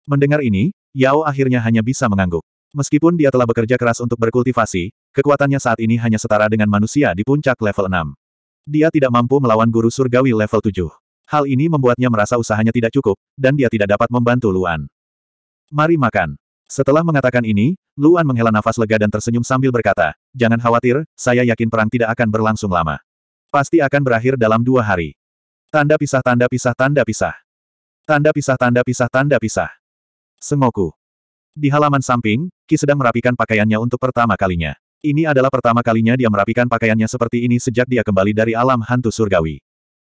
Mendengar ini, Yao akhirnya hanya bisa mengangguk. Meskipun dia telah bekerja keras untuk berkultivasi, kekuatannya saat ini hanya setara dengan manusia di puncak level 6. Dia tidak mampu melawan guru surgawi level 7. Hal ini membuatnya merasa usahanya tidak cukup, dan dia tidak dapat membantu Luan. Mari makan. Setelah mengatakan ini, Luan menghela nafas lega dan tersenyum sambil berkata, Jangan khawatir, saya yakin perang tidak akan berlangsung lama. Pasti akan berakhir dalam dua hari. Tanda pisah tanda pisah tanda pisah. Tanda pisah tanda pisah tanda pisah. Sengoku. Di halaman samping, Ki sedang merapikan pakaiannya untuk pertama kalinya. Ini adalah pertama kalinya dia merapikan pakaiannya seperti ini sejak dia kembali dari alam hantu surgawi.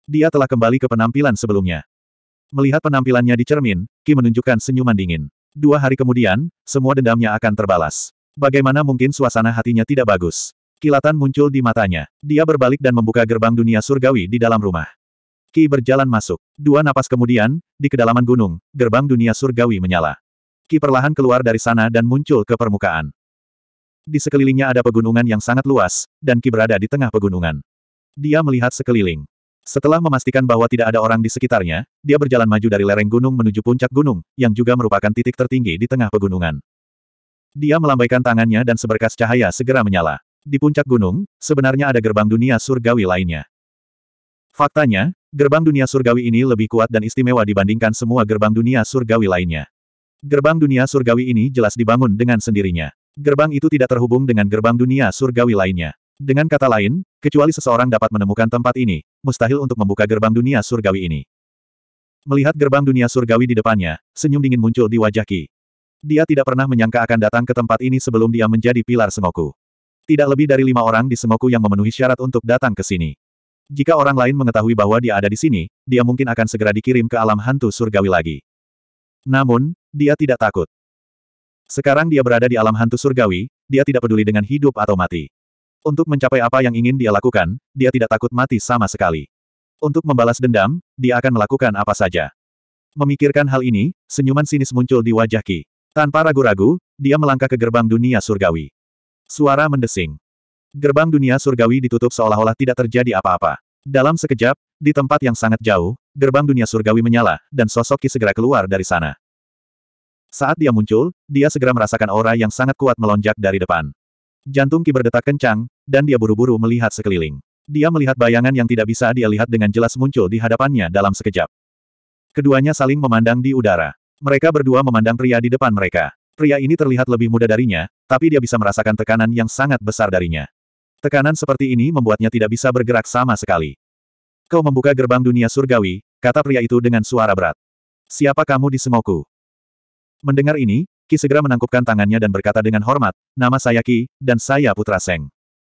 Dia telah kembali ke penampilan sebelumnya. Melihat penampilannya di cermin, Ki menunjukkan senyuman dingin. Dua hari kemudian, semua dendamnya akan terbalas. Bagaimana mungkin suasana hatinya tidak bagus? Kilatan muncul di matanya. Dia berbalik dan membuka gerbang dunia surgawi di dalam rumah. Ki berjalan masuk. Dua napas kemudian, di kedalaman gunung, gerbang dunia surgawi menyala. Ki perlahan keluar dari sana dan muncul ke permukaan. Di sekelilingnya ada pegunungan yang sangat luas, dan Ki berada di tengah pegunungan. Dia melihat sekeliling. Setelah memastikan bahwa tidak ada orang di sekitarnya, dia berjalan maju dari lereng gunung menuju puncak gunung, yang juga merupakan titik tertinggi di tengah pegunungan. Dia melambaikan tangannya dan seberkas cahaya segera menyala. Di puncak gunung, sebenarnya ada gerbang dunia surgawi lainnya. Faktanya, gerbang dunia surgawi ini lebih kuat dan istimewa dibandingkan semua gerbang dunia surgawi lainnya. Gerbang dunia surgawi ini jelas dibangun dengan sendirinya. Gerbang itu tidak terhubung dengan gerbang dunia surgawi lainnya. Dengan kata lain, kecuali seseorang dapat menemukan tempat ini, mustahil untuk membuka gerbang dunia surgawi ini. Melihat gerbang dunia surgawi di depannya, senyum dingin muncul di wajah Ki. Dia tidak pernah menyangka akan datang ke tempat ini sebelum dia menjadi pilar Sengoku. Tidak lebih dari lima orang di Sengoku yang memenuhi syarat untuk datang ke sini. Jika orang lain mengetahui bahwa dia ada di sini, dia mungkin akan segera dikirim ke alam hantu surgawi lagi. Namun, dia tidak takut. Sekarang dia berada di alam hantu surgawi, dia tidak peduli dengan hidup atau mati. Untuk mencapai apa yang ingin dia lakukan, dia tidak takut mati sama sekali. Untuk membalas dendam, dia akan melakukan apa saja. Memikirkan hal ini, senyuman sinis muncul di wajah Ki. Tanpa ragu-ragu, dia melangkah ke gerbang dunia surgawi. Suara mendesing. Gerbang dunia surgawi ditutup seolah-olah tidak terjadi apa-apa. Dalam sekejap, di tempat yang sangat jauh, gerbang dunia surgawi menyala, dan sosok Ki segera keluar dari sana. Saat dia muncul, dia segera merasakan aura yang sangat kuat melonjak dari depan. Jantung Ki berdetak kencang, dan dia buru-buru melihat sekeliling. Dia melihat bayangan yang tidak bisa dia lihat dengan jelas muncul di hadapannya dalam sekejap. Keduanya saling memandang di udara. Mereka berdua memandang pria di depan mereka. Pria ini terlihat lebih muda darinya, tapi dia bisa merasakan tekanan yang sangat besar darinya. Tekanan seperti ini membuatnya tidak bisa bergerak sama sekali. Kau membuka gerbang dunia surgawi, kata pria itu dengan suara berat. Siapa kamu di semoku? Mendengar ini, Ki segera menangkupkan tangannya dan berkata dengan hormat, nama saya Ki, dan saya Putra Seng.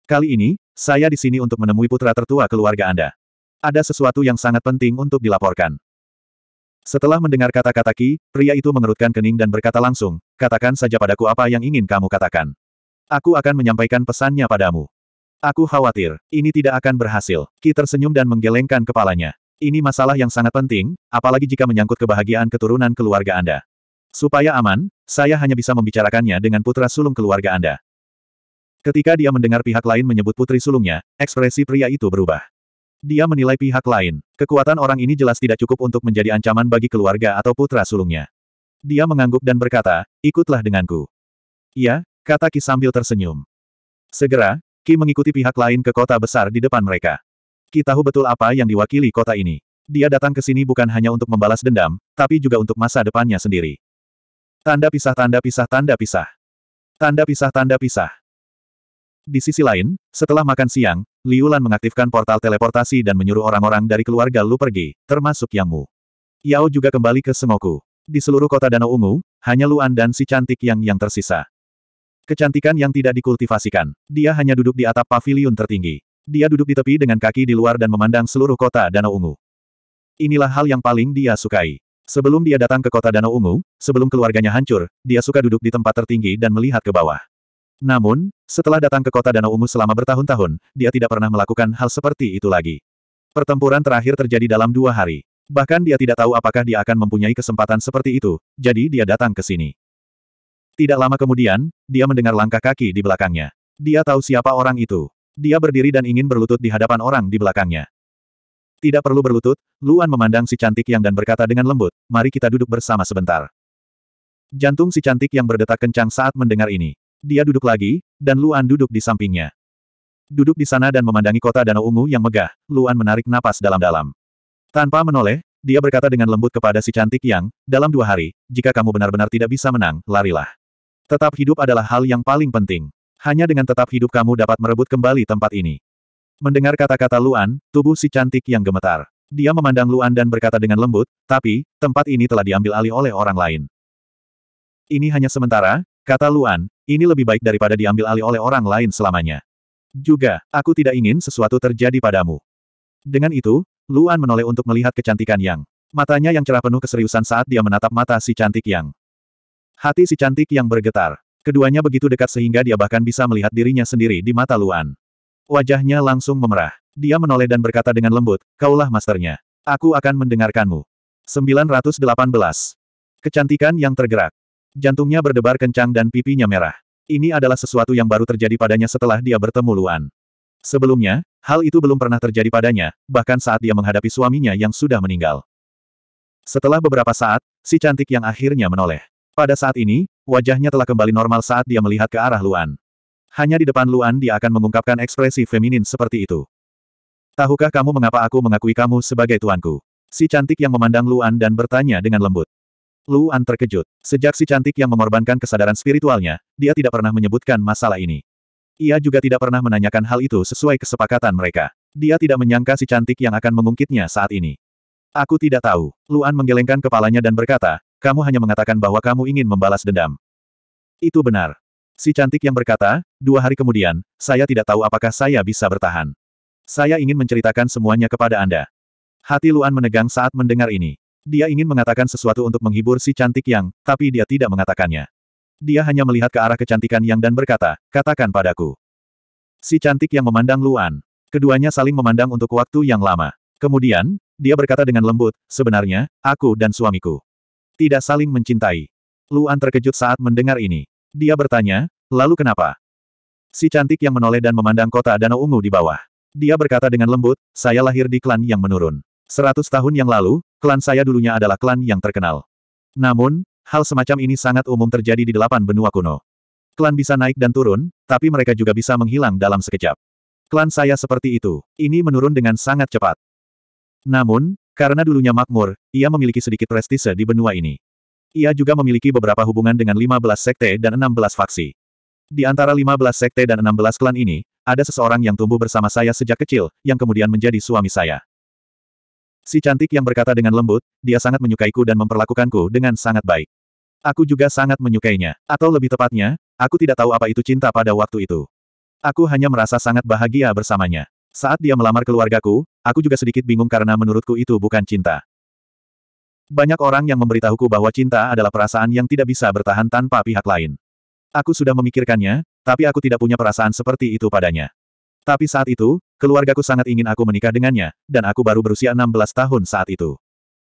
Kali ini, saya di sini untuk menemui putra tertua keluarga Anda. Ada sesuatu yang sangat penting untuk dilaporkan. Setelah mendengar kata-kata Ki, pria itu mengerutkan kening dan berkata langsung, katakan saja padaku apa yang ingin kamu katakan. Aku akan menyampaikan pesannya padamu. Aku khawatir, ini tidak akan berhasil. Ki tersenyum dan menggelengkan kepalanya. Ini masalah yang sangat penting, apalagi jika menyangkut kebahagiaan keturunan keluarga Anda. Supaya aman, saya hanya bisa membicarakannya dengan putra sulung keluarga Anda. Ketika dia mendengar pihak lain menyebut putri sulungnya, ekspresi pria itu berubah. Dia menilai pihak lain, kekuatan orang ini jelas tidak cukup untuk menjadi ancaman bagi keluarga atau putra sulungnya. Dia mengangguk dan berkata, ikutlah denganku. Iya, kata Ki sambil tersenyum. Segera, Ki mengikuti pihak lain ke kota besar di depan mereka. Ki tahu betul apa yang diwakili kota ini. Dia datang ke sini bukan hanya untuk membalas dendam, tapi juga untuk masa depannya sendiri. Tanda pisah tanda pisah tanda pisah. Tanda pisah tanda pisah. Di sisi lain, setelah makan siang, liulan mengaktifkan portal teleportasi dan menyuruh orang-orang dari keluarga Lu pergi, termasuk Yang Mu. Yao juga kembali ke semoku Di seluruh kota Danau Ungu, hanya Luan dan si cantik yang yang tersisa. Kecantikan yang tidak dikultivasikan. Dia hanya duduk di atap pavilion tertinggi. Dia duduk di tepi dengan kaki di luar dan memandang seluruh kota Danau Ungu. Inilah hal yang paling dia sukai. Sebelum dia datang ke kota Danau Ungu, sebelum keluarganya hancur, dia suka duduk di tempat tertinggi dan melihat ke bawah. Namun, setelah datang ke kota Danau Ungu selama bertahun-tahun, dia tidak pernah melakukan hal seperti itu lagi. Pertempuran terakhir terjadi dalam dua hari. Bahkan dia tidak tahu apakah dia akan mempunyai kesempatan seperti itu, jadi dia datang ke sini. Tidak lama kemudian, dia mendengar langkah kaki di belakangnya. Dia tahu siapa orang itu. Dia berdiri dan ingin berlutut di hadapan orang di belakangnya. Tidak perlu berlutut, Luan memandang si cantik yang dan berkata dengan lembut, mari kita duduk bersama sebentar. Jantung si cantik yang berdetak kencang saat mendengar ini. Dia duduk lagi, dan Luan duduk di sampingnya. Duduk di sana dan memandangi kota Danau Ungu yang megah, Luan menarik napas dalam-dalam. Tanpa menoleh, dia berkata dengan lembut kepada si cantik yang, dalam dua hari, jika kamu benar-benar tidak bisa menang, larilah. Tetap hidup adalah hal yang paling penting. Hanya dengan tetap hidup kamu dapat merebut kembali tempat ini. Mendengar kata-kata Luan, tubuh si cantik yang gemetar. Dia memandang Luan dan berkata dengan lembut, tapi, tempat ini telah diambil alih oleh orang lain. Ini hanya sementara, kata Luan, ini lebih baik daripada diambil alih oleh orang lain selamanya. Juga, aku tidak ingin sesuatu terjadi padamu. Dengan itu, Luan menoleh untuk melihat kecantikan Yang. Matanya yang cerah penuh keseriusan saat dia menatap mata si cantik Yang. Hati si cantik Yang bergetar. Keduanya begitu dekat sehingga dia bahkan bisa melihat dirinya sendiri di mata Luan. Wajahnya langsung memerah. Dia menoleh dan berkata dengan lembut, kaulah masternya. Aku akan mendengarkanmu. 918. Kecantikan yang tergerak. Jantungnya berdebar kencang dan pipinya merah. Ini adalah sesuatu yang baru terjadi padanya setelah dia bertemu Luan. Sebelumnya, hal itu belum pernah terjadi padanya, bahkan saat dia menghadapi suaminya yang sudah meninggal. Setelah beberapa saat, si cantik yang akhirnya menoleh. Pada saat ini, wajahnya telah kembali normal saat dia melihat ke arah Luan. Hanya di depan Luan dia akan mengungkapkan ekspresi feminin seperti itu. Tahukah kamu mengapa aku mengakui kamu sebagai tuanku? Si cantik yang memandang Luan dan bertanya dengan lembut. Luan terkejut. Sejak si cantik yang mengorbankan kesadaran spiritualnya, dia tidak pernah menyebutkan masalah ini. Ia juga tidak pernah menanyakan hal itu sesuai kesepakatan mereka. Dia tidak menyangka si cantik yang akan mengungkitnya saat ini. Aku tidak tahu. Luan menggelengkan kepalanya dan berkata, kamu hanya mengatakan bahwa kamu ingin membalas dendam. Itu benar. Si cantik yang berkata, dua hari kemudian, saya tidak tahu apakah saya bisa bertahan. Saya ingin menceritakan semuanya kepada Anda. Hati Luan menegang saat mendengar ini. Dia ingin mengatakan sesuatu untuk menghibur si cantik yang, tapi dia tidak mengatakannya. Dia hanya melihat ke arah kecantikan yang dan berkata, katakan padaku. Si cantik yang memandang Luan. Keduanya saling memandang untuk waktu yang lama. Kemudian, dia berkata dengan lembut, sebenarnya, aku dan suamiku. Tidak saling mencintai. Luan terkejut saat mendengar ini. Dia bertanya, lalu kenapa? Si cantik yang menoleh dan memandang kota Danau Ungu di bawah. Dia berkata dengan lembut, saya lahir di klan yang menurun. Seratus tahun yang lalu, klan saya dulunya adalah klan yang terkenal. Namun, hal semacam ini sangat umum terjadi di delapan benua kuno. Klan bisa naik dan turun, tapi mereka juga bisa menghilang dalam sekejap. Klan saya seperti itu. Ini menurun dengan sangat cepat. Namun, karena dulunya makmur, ia memiliki sedikit prestise di benua ini. Ia juga memiliki beberapa hubungan dengan 15 sekte dan 16 faksi. Di antara 15 sekte dan 16 klan ini, ada seseorang yang tumbuh bersama saya sejak kecil, yang kemudian menjadi suami saya. Si cantik yang berkata dengan lembut, dia sangat menyukaiku dan memperlakukanku dengan sangat baik. Aku juga sangat menyukainya. Atau lebih tepatnya, aku tidak tahu apa itu cinta pada waktu itu. Aku hanya merasa sangat bahagia bersamanya. Saat dia melamar keluargaku, aku juga sedikit bingung karena menurutku itu bukan cinta. Banyak orang yang memberitahuku bahwa cinta adalah perasaan yang tidak bisa bertahan tanpa pihak lain. Aku sudah memikirkannya, tapi aku tidak punya perasaan seperti itu padanya. Tapi saat itu, keluargaku sangat ingin aku menikah dengannya, dan aku baru berusia 16 tahun saat itu.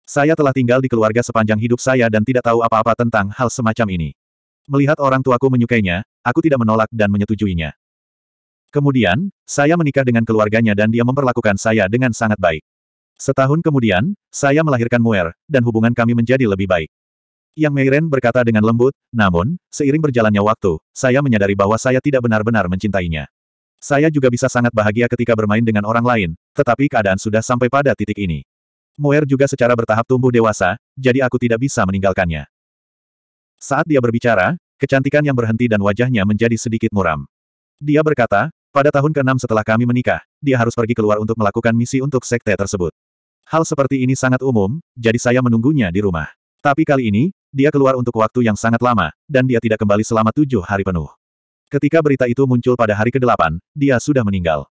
Saya telah tinggal di keluarga sepanjang hidup saya dan tidak tahu apa-apa tentang hal semacam ini. Melihat orang tuaku menyukainya, aku tidak menolak dan menyetujuinya. Kemudian, saya menikah dengan keluarganya dan dia memperlakukan saya dengan sangat baik. Setahun kemudian, saya melahirkan Muer, dan hubungan kami menjadi lebih baik. Yang Meiren berkata dengan lembut, namun, seiring berjalannya waktu, saya menyadari bahwa saya tidak benar-benar mencintainya. Saya juga bisa sangat bahagia ketika bermain dengan orang lain, tetapi keadaan sudah sampai pada titik ini. Muer juga secara bertahap tumbuh dewasa, jadi aku tidak bisa meninggalkannya. Saat dia berbicara, kecantikan yang berhenti dan wajahnya menjadi sedikit muram. Dia berkata, pada tahun ke-6 setelah kami menikah, dia harus pergi keluar untuk melakukan misi untuk sekte tersebut. Hal seperti ini sangat umum, jadi saya menunggunya di rumah. Tapi kali ini, dia keluar untuk waktu yang sangat lama, dan dia tidak kembali selama tujuh hari penuh. Ketika berita itu muncul pada hari ke-8, dia sudah meninggal.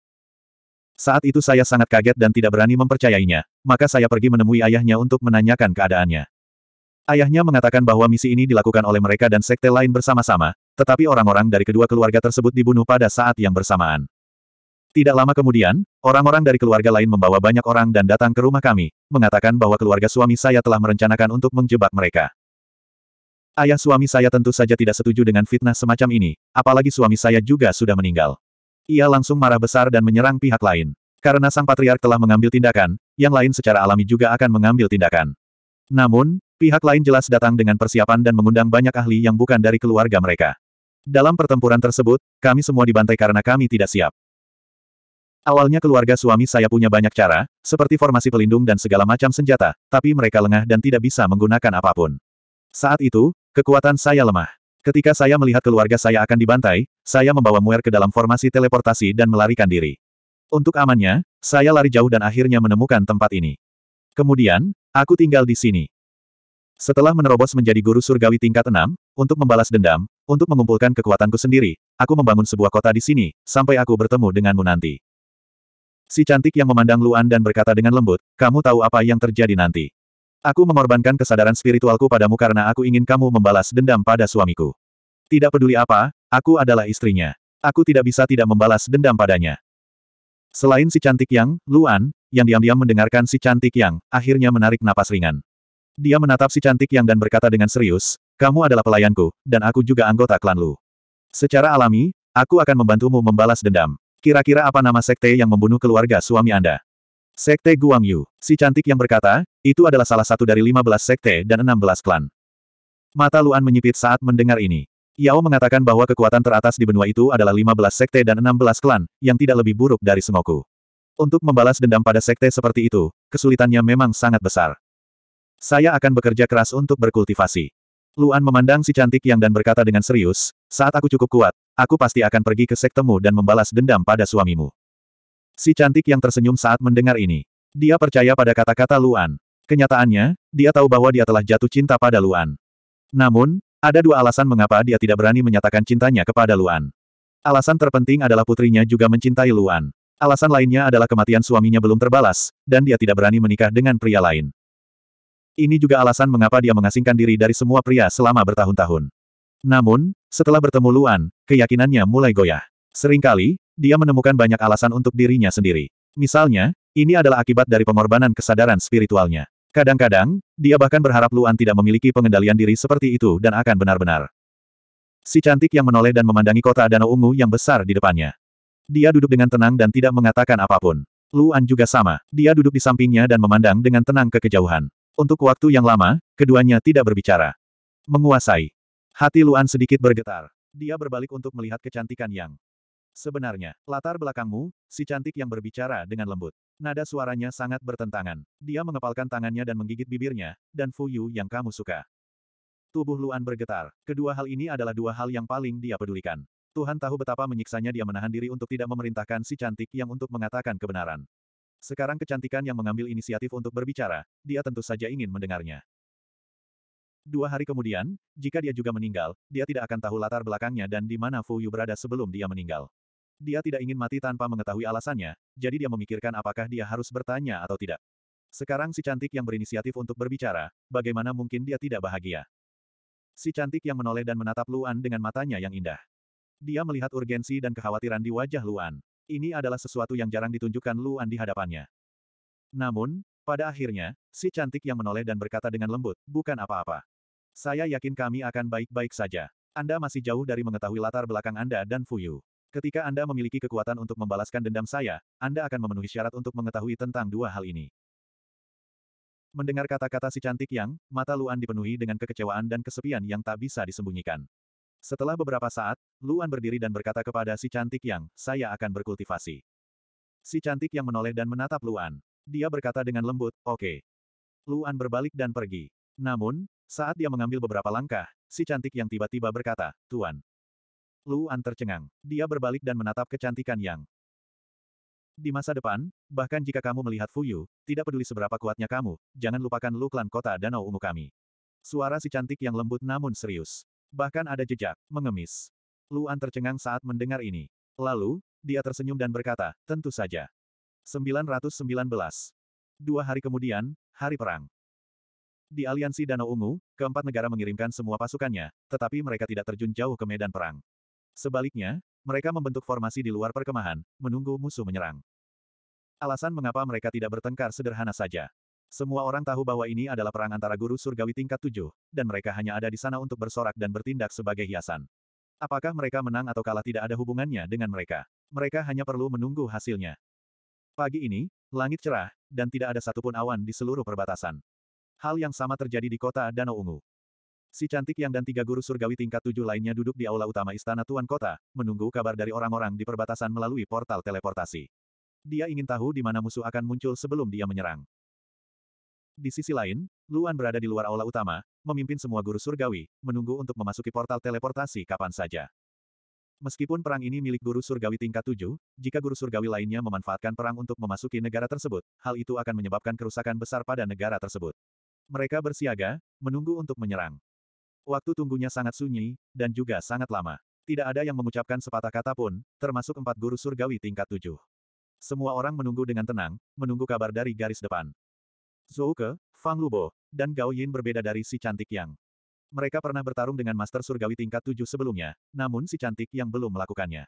Saat itu saya sangat kaget dan tidak berani mempercayainya, maka saya pergi menemui ayahnya untuk menanyakan keadaannya. Ayahnya mengatakan bahwa misi ini dilakukan oleh mereka dan sekte lain bersama-sama, tetapi orang-orang dari kedua keluarga tersebut dibunuh pada saat yang bersamaan. Tidak lama kemudian, orang-orang dari keluarga lain membawa banyak orang dan datang ke rumah kami, mengatakan bahwa keluarga suami saya telah merencanakan untuk menjebak mereka. Ayah suami saya tentu saja tidak setuju dengan fitnah semacam ini, apalagi suami saya juga sudah meninggal. Ia langsung marah besar dan menyerang pihak lain. Karena sang patriark telah mengambil tindakan, yang lain secara alami juga akan mengambil tindakan. Namun, pihak lain jelas datang dengan persiapan dan mengundang banyak ahli yang bukan dari keluarga mereka. Dalam pertempuran tersebut, kami semua dibantai karena kami tidak siap. Awalnya keluarga suami saya punya banyak cara, seperti formasi pelindung dan segala macam senjata, tapi mereka lengah dan tidak bisa menggunakan apapun. Saat itu, kekuatan saya lemah. Ketika saya melihat keluarga saya akan dibantai, saya membawa Muer ke dalam formasi teleportasi dan melarikan diri. Untuk amannya, saya lari jauh dan akhirnya menemukan tempat ini. Kemudian, aku tinggal di sini. Setelah menerobos menjadi guru surgawi tingkat 6, untuk membalas dendam, untuk mengumpulkan kekuatanku sendiri, aku membangun sebuah kota di sini, sampai aku bertemu denganmu nanti. Si cantik yang memandang Luan dan berkata dengan lembut, kamu tahu apa yang terjadi nanti. Aku mengorbankan kesadaran spiritualku padamu karena aku ingin kamu membalas dendam pada suamiku. Tidak peduli apa, aku adalah istrinya. Aku tidak bisa tidak membalas dendam padanya. Selain si cantik yang, Luan, yang diam-diam mendengarkan si cantik yang, akhirnya menarik napas ringan. Dia menatap si cantik yang dan berkata dengan serius, kamu adalah pelayanku, dan aku juga anggota klan Lu. Secara alami, aku akan membantumu membalas dendam. Kira-kira apa nama sekte yang membunuh keluarga suami Anda? Sekte Guangyu, si cantik yang berkata, itu adalah salah satu dari 15 sekte dan 16 klan. Mata Luan menyipit saat mendengar ini. Yao mengatakan bahwa kekuatan teratas di benua itu adalah 15 sekte dan 16 klan, yang tidak lebih buruk dari Sengoku. Untuk membalas dendam pada sekte seperti itu, kesulitannya memang sangat besar. Saya akan bekerja keras untuk berkultivasi. Luan memandang si cantik yang dan berkata dengan serius, saat aku cukup kuat, Aku pasti akan pergi ke sektemu dan membalas dendam pada suamimu. Si cantik yang tersenyum saat mendengar ini. Dia percaya pada kata-kata Luan. Kenyataannya, dia tahu bahwa dia telah jatuh cinta pada Luan. Namun, ada dua alasan mengapa dia tidak berani menyatakan cintanya kepada Luan. Alasan terpenting adalah putrinya juga mencintai Luan. Alasan lainnya adalah kematian suaminya belum terbalas, dan dia tidak berani menikah dengan pria lain. Ini juga alasan mengapa dia mengasingkan diri dari semua pria selama bertahun-tahun. Namun, setelah bertemu Luan, keyakinannya mulai goyah. Seringkali, dia menemukan banyak alasan untuk dirinya sendiri. Misalnya, ini adalah akibat dari pengorbanan kesadaran spiritualnya. Kadang-kadang, dia bahkan berharap Luan tidak memiliki pengendalian diri seperti itu dan akan benar-benar. Si cantik yang menoleh dan memandangi kota Danau Ungu yang besar di depannya. Dia duduk dengan tenang dan tidak mengatakan apapun. Luan juga sama. Dia duduk di sampingnya dan memandang dengan tenang ke kejauhan. Untuk waktu yang lama, keduanya tidak berbicara. Menguasai. Hati Luan sedikit bergetar. Dia berbalik untuk melihat kecantikan Yang. Sebenarnya, latar belakangmu, si cantik yang berbicara dengan lembut. Nada suaranya sangat bertentangan. Dia mengepalkan tangannya dan menggigit bibirnya, dan Fuyu yang kamu suka. Tubuh Luan bergetar. Kedua hal ini adalah dua hal yang paling dia pedulikan. Tuhan tahu betapa menyiksanya dia menahan diri untuk tidak memerintahkan si cantik yang untuk mengatakan kebenaran. Sekarang kecantikan yang mengambil inisiatif untuk berbicara, dia tentu saja ingin mendengarnya. Dua hari kemudian, jika dia juga meninggal, dia tidak akan tahu latar belakangnya dan di mana Fu Yu berada sebelum dia meninggal. Dia tidak ingin mati tanpa mengetahui alasannya, jadi dia memikirkan apakah dia harus bertanya atau tidak. Sekarang si cantik yang berinisiatif untuk berbicara, bagaimana mungkin dia tidak bahagia? Si cantik yang menoleh dan menatap Luan dengan matanya yang indah. Dia melihat urgensi dan kekhawatiran di wajah Luan. Ini adalah sesuatu yang jarang ditunjukkan Luan di hadapannya. Namun, pada akhirnya, si cantik yang menoleh dan berkata dengan lembut, bukan apa-apa. Saya yakin kami akan baik-baik saja. Anda masih jauh dari mengetahui latar belakang Anda dan Fuyu. Ketika Anda memiliki kekuatan untuk membalaskan dendam saya, Anda akan memenuhi syarat untuk mengetahui tentang dua hal ini. Mendengar kata-kata si cantik yang, mata Luan dipenuhi dengan kekecewaan dan kesepian yang tak bisa disembunyikan. Setelah beberapa saat, Luan berdiri dan berkata kepada si cantik yang, saya akan berkultivasi. Si cantik yang menoleh dan menatap Luan. Dia berkata dengan lembut, oke. Okay. Luan berbalik dan pergi. Namun, saat dia mengambil beberapa langkah, si cantik yang tiba-tiba berkata, Tuan. Luan tercengang. Dia berbalik dan menatap kecantikan yang. Di masa depan, bahkan jika kamu melihat Fuyu, tidak peduli seberapa kuatnya kamu, jangan lupakan Lu Klan Kota Danau Ungu kami. Suara si cantik yang lembut namun serius. Bahkan ada jejak, mengemis. Luan tercengang saat mendengar ini. Lalu, dia tersenyum dan berkata, tentu saja. 919. Dua hari kemudian, hari perang. Di aliansi Danau Ungu, keempat negara mengirimkan semua pasukannya, tetapi mereka tidak terjun jauh ke medan perang. Sebaliknya, mereka membentuk formasi di luar perkemahan, menunggu musuh menyerang. Alasan mengapa mereka tidak bertengkar sederhana saja. Semua orang tahu bahwa ini adalah perang antara guru surgawi tingkat tujuh, dan mereka hanya ada di sana untuk bersorak dan bertindak sebagai hiasan. Apakah mereka menang atau kalah tidak ada hubungannya dengan mereka. Mereka hanya perlu menunggu hasilnya. Pagi ini, langit cerah, dan tidak ada satupun awan di seluruh perbatasan. Hal yang sama terjadi di kota Danau Ungu. Si cantik yang dan tiga guru surgawi tingkat tujuh lainnya duduk di aula utama istana Tuan Kota, menunggu kabar dari orang-orang di perbatasan melalui portal teleportasi. Dia ingin tahu di mana musuh akan muncul sebelum dia menyerang. Di sisi lain, Luan berada di luar aula utama, memimpin semua guru surgawi, menunggu untuk memasuki portal teleportasi kapan saja. Meskipun perang ini milik guru surgawi tingkat tujuh, jika guru surgawi lainnya memanfaatkan perang untuk memasuki negara tersebut, hal itu akan menyebabkan kerusakan besar pada negara tersebut. Mereka bersiaga, menunggu untuk menyerang. Waktu tunggunya sangat sunyi, dan juga sangat lama. Tidak ada yang mengucapkan sepatah kata pun, termasuk empat guru surgawi tingkat tujuh. Semua orang menunggu dengan tenang, menunggu kabar dari garis depan. Zouke, Fang Lubo, dan Gao Yin berbeda dari si cantik yang. Mereka pernah bertarung dengan Master Surgawi tingkat tujuh sebelumnya, namun si cantik yang belum melakukannya.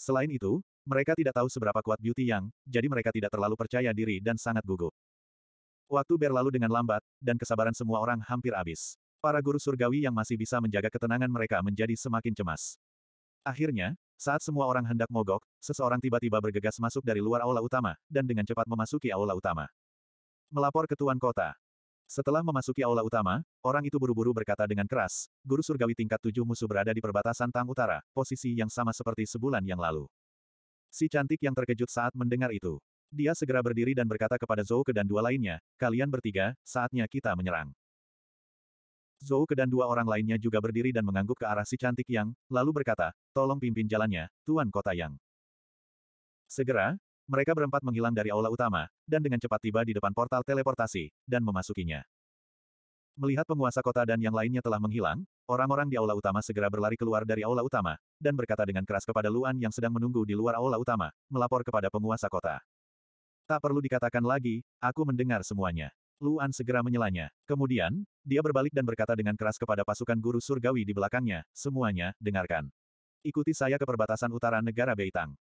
Selain itu, mereka tidak tahu seberapa kuat Beauty Yang, jadi mereka tidak terlalu percaya diri dan sangat gugup. Waktu berlalu dengan lambat, dan kesabaran semua orang hampir habis. Para guru surgawi yang masih bisa menjaga ketenangan mereka menjadi semakin cemas. Akhirnya, saat semua orang hendak mogok, seseorang tiba-tiba bergegas masuk dari luar aula utama, dan dengan cepat memasuki aula utama. Melapor ke Tuan Kota. Setelah memasuki aula utama, orang itu buru-buru berkata dengan keras, Guru Surgawi tingkat tujuh musuh berada di perbatasan Tang Utara, posisi yang sama seperti sebulan yang lalu. Si cantik yang terkejut saat mendengar itu. Dia segera berdiri dan berkata kepada Zhou Ke dan dua lainnya, kalian bertiga, saatnya kita menyerang. Zhou Ke dan dua orang lainnya juga berdiri dan mengangguk ke arah si cantik yang, lalu berkata, tolong pimpin jalannya, Tuan Kota Yang. Segera, mereka berempat menghilang dari aula utama, dan dengan cepat tiba di depan portal teleportasi, dan memasukinya. Melihat penguasa kota dan yang lainnya telah menghilang, orang-orang di aula utama segera berlari keluar dari aula utama, dan berkata dengan keras kepada Luan yang sedang menunggu di luar aula utama, melapor kepada penguasa kota. Tak perlu dikatakan lagi, aku mendengar semuanya. Luan segera menyelanya. Kemudian, dia berbalik dan berkata dengan keras kepada pasukan guru surgawi di belakangnya, semuanya, dengarkan. Ikuti saya ke perbatasan utara negara Beitang.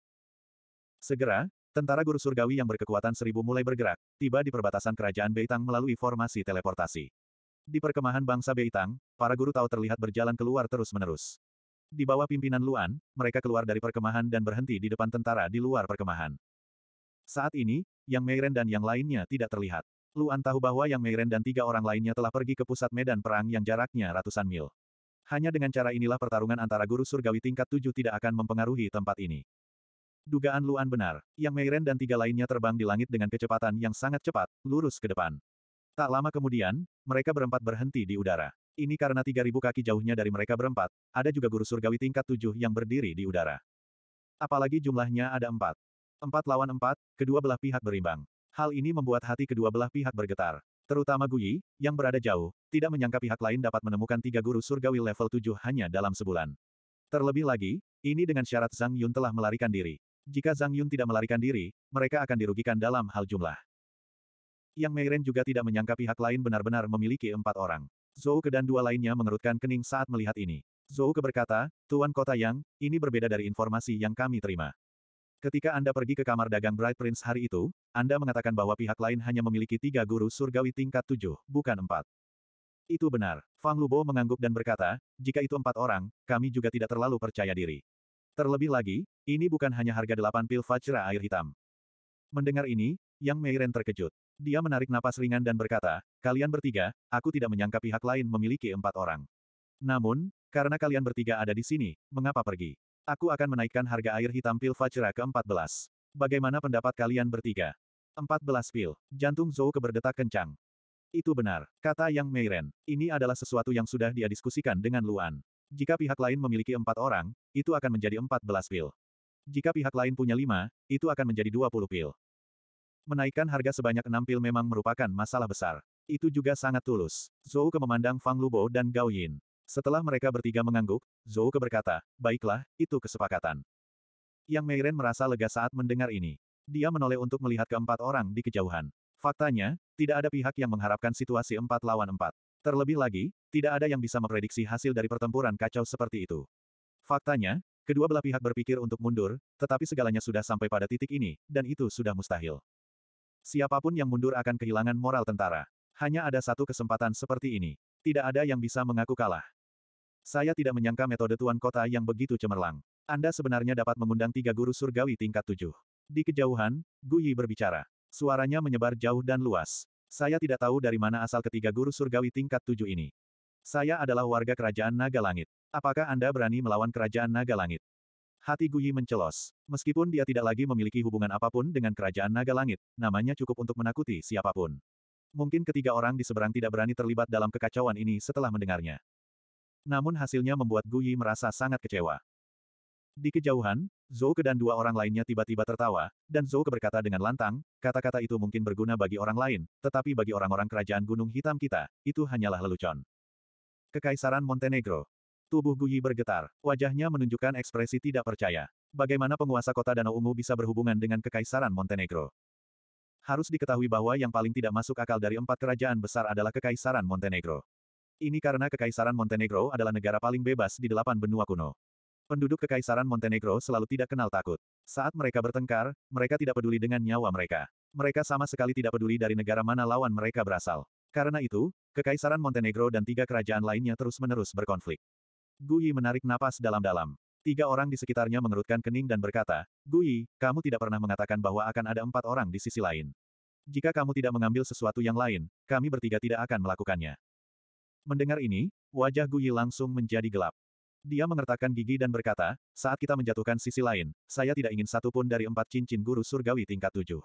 Segera, tentara guru surgawi yang berkekuatan seribu mulai bergerak, tiba di perbatasan kerajaan Beitang melalui formasi teleportasi. Di perkemahan bangsa Beitang, para guru tahu terlihat berjalan keluar terus-menerus. Di bawah pimpinan Luan, mereka keluar dari perkemahan dan berhenti di depan tentara di luar perkemahan. Saat ini, Yang Meiren dan yang lainnya tidak terlihat. Luan tahu bahwa Yang Meiren dan tiga orang lainnya telah pergi ke pusat medan perang yang jaraknya ratusan mil. Hanya dengan cara inilah pertarungan antara guru surgawi tingkat tujuh tidak akan mempengaruhi tempat ini. Dugaan Luan benar, Yang Meiren dan tiga lainnya terbang di langit dengan kecepatan yang sangat cepat, lurus ke depan. Tak lama kemudian, mereka berempat berhenti di udara. Ini karena 3.000 kaki jauhnya dari mereka berempat, ada juga guru surgawi tingkat tujuh yang berdiri di udara. Apalagi jumlahnya ada empat. Empat lawan empat, kedua belah pihak berimbang. Hal ini membuat hati kedua belah pihak bergetar. Terutama Guyi, yang berada jauh, tidak menyangka pihak lain dapat menemukan tiga guru surgawi level tujuh hanya dalam sebulan. Terlebih lagi, ini dengan syarat Zhang Yun telah melarikan diri. Jika Zhang Yun tidak melarikan diri, mereka akan dirugikan dalam hal jumlah. Yang Meiren juga tidak menyangka pihak lain benar-benar memiliki empat orang. Zhou Ke dan dua lainnya mengerutkan kening saat melihat ini. Zhou Ke berkata, Tuan Kota Yang, ini berbeda dari informasi yang kami terima. Ketika Anda pergi ke kamar dagang Bright Prince hari itu, Anda mengatakan bahwa pihak lain hanya memiliki tiga guru surgawi tingkat tujuh, bukan empat. Itu benar. Fang Lubo mengangguk dan berkata, jika itu empat orang, kami juga tidak terlalu percaya diri. Terlebih lagi, ini bukan hanya harga delapan pil Fajra air hitam. Mendengar ini, Yang Meiren terkejut. Dia menarik napas ringan dan berkata, kalian bertiga, aku tidak menyangka pihak lain memiliki empat orang. Namun, karena kalian bertiga ada di sini, mengapa pergi? Aku akan menaikkan harga air hitam pil Fajra ke-14. Bagaimana pendapat kalian bertiga? 14 pil. Jantung Zhou keberdetak kencang. Itu benar, kata Yang Meiren. Ini adalah sesuatu yang sudah dia diskusikan dengan Luan. Jika pihak lain memiliki empat orang, itu akan menjadi 14 pil. Jika pihak lain punya lima, itu akan menjadi 20 pil. Menaikkan harga sebanyak enam pil memang merupakan masalah besar. Itu juga sangat tulus. Zhou memandang Fang Lubo dan Gao Yin. Setelah mereka bertiga mengangguk, Zhou Ke berkata, baiklah, itu kesepakatan. Yang Meiren merasa lega saat mendengar ini. Dia menoleh untuk melihat keempat orang di kejauhan. Faktanya, tidak ada pihak yang mengharapkan situasi empat lawan empat. Terlebih lagi, tidak ada yang bisa memprediksi hasil dari pertempuran kacau seperti itu. Faktanya, kedua belah pihak berpikir untuk mundur, tetapi segalanya sudah sampai pada titik ini, dan itu sudah mustahil. Siapapun yang mundur akan kehilangan moral tentara. Hanya ada satu kesempatan seperti ini. Tidak ada yang bisa mengaku kalah. Saya tidak menyangka metode tuan kota yang begitu cemerlang. Anda sebenarnya dapat mengundang tiga guru surgawi tingkat tujuh. Di kejauhan, Guyi berbicara. Suaranya menyebar jauh dan luas. Saya tidak tahu dari mana asal ketiga guru surgawi tingkat tujuh ini. Saya adalah warga kerajaan Naga Langit. Apakah Anda berani melawan kerajaan Naga Langit? Hati Guyi mencelos. Meskipun dia tidak lagi memiliki hubungan apapun dengan kerajaan Naga Langit, namanya cukup untuk menakuti siapapun. Mungkin ketiga orang di seberang tidak berani terlibat dalam kekacauan ini setelah mendengarnya. Namun hasilnya membuat Guyi merasa sangat kecewa. Di kejauhan, Zhou Ke dan dua orang lainnya tiba-tiba tertawa, dan Zhou Ke berkata dengan lantang, kata-kata itu mungkin berguna bagi orang lain, tetapi bagi orang-orang kerajaan Gunung Hitam kita, itu hanyalah lelucon. Kekaisaran Montenegro. Tubuh Guyi bergetar, wajahnya menunjukkan ekspresi tidak percaya. Bagaimana penguasa kota Danau Ungu bisa berhubungan dengan Kekaisaran Montenegro? Harus diketahui bahwa yang paling tidak masuk akal dari empat kerajaan besar adalah Kekaisaran Montenegro. Ini karena Kekaisaran Montenegro adalah negara paling bebas di delapan benua kuno. Penduduk Kekaisaran Montenegro selalu tidak kenal takut. Saat mereka bertengkar, mereka tidak peduli dengan nyawa mereka. Mereka sama sekali tidak peduli dari negara mana lawan mereka berasal. Karena itu, Kekaisaran Montenegro dan tiga kerajaan lainnya terus-menerus berkonflik. Guyi menarik napas dalam-dalam. Tiga orang di sekitarnya mengerutkan kening dan berkata, Guyi, kamu tidak pernah mengatakan bahwa akan ada empat orang di sisi lain. Jika kamu tidak mengambil sesuatu yang lain, kami bertiga tidak akan melakukannya. Mendengar ini, wajah Gu Yi langsung menjadi gelap. Dia mengertakkan gigi dan berkata, saat kita menjatuhkan sisi lain, saya tidak ingin satu pun dari empat cincin guru surgawi tingkat tujuh.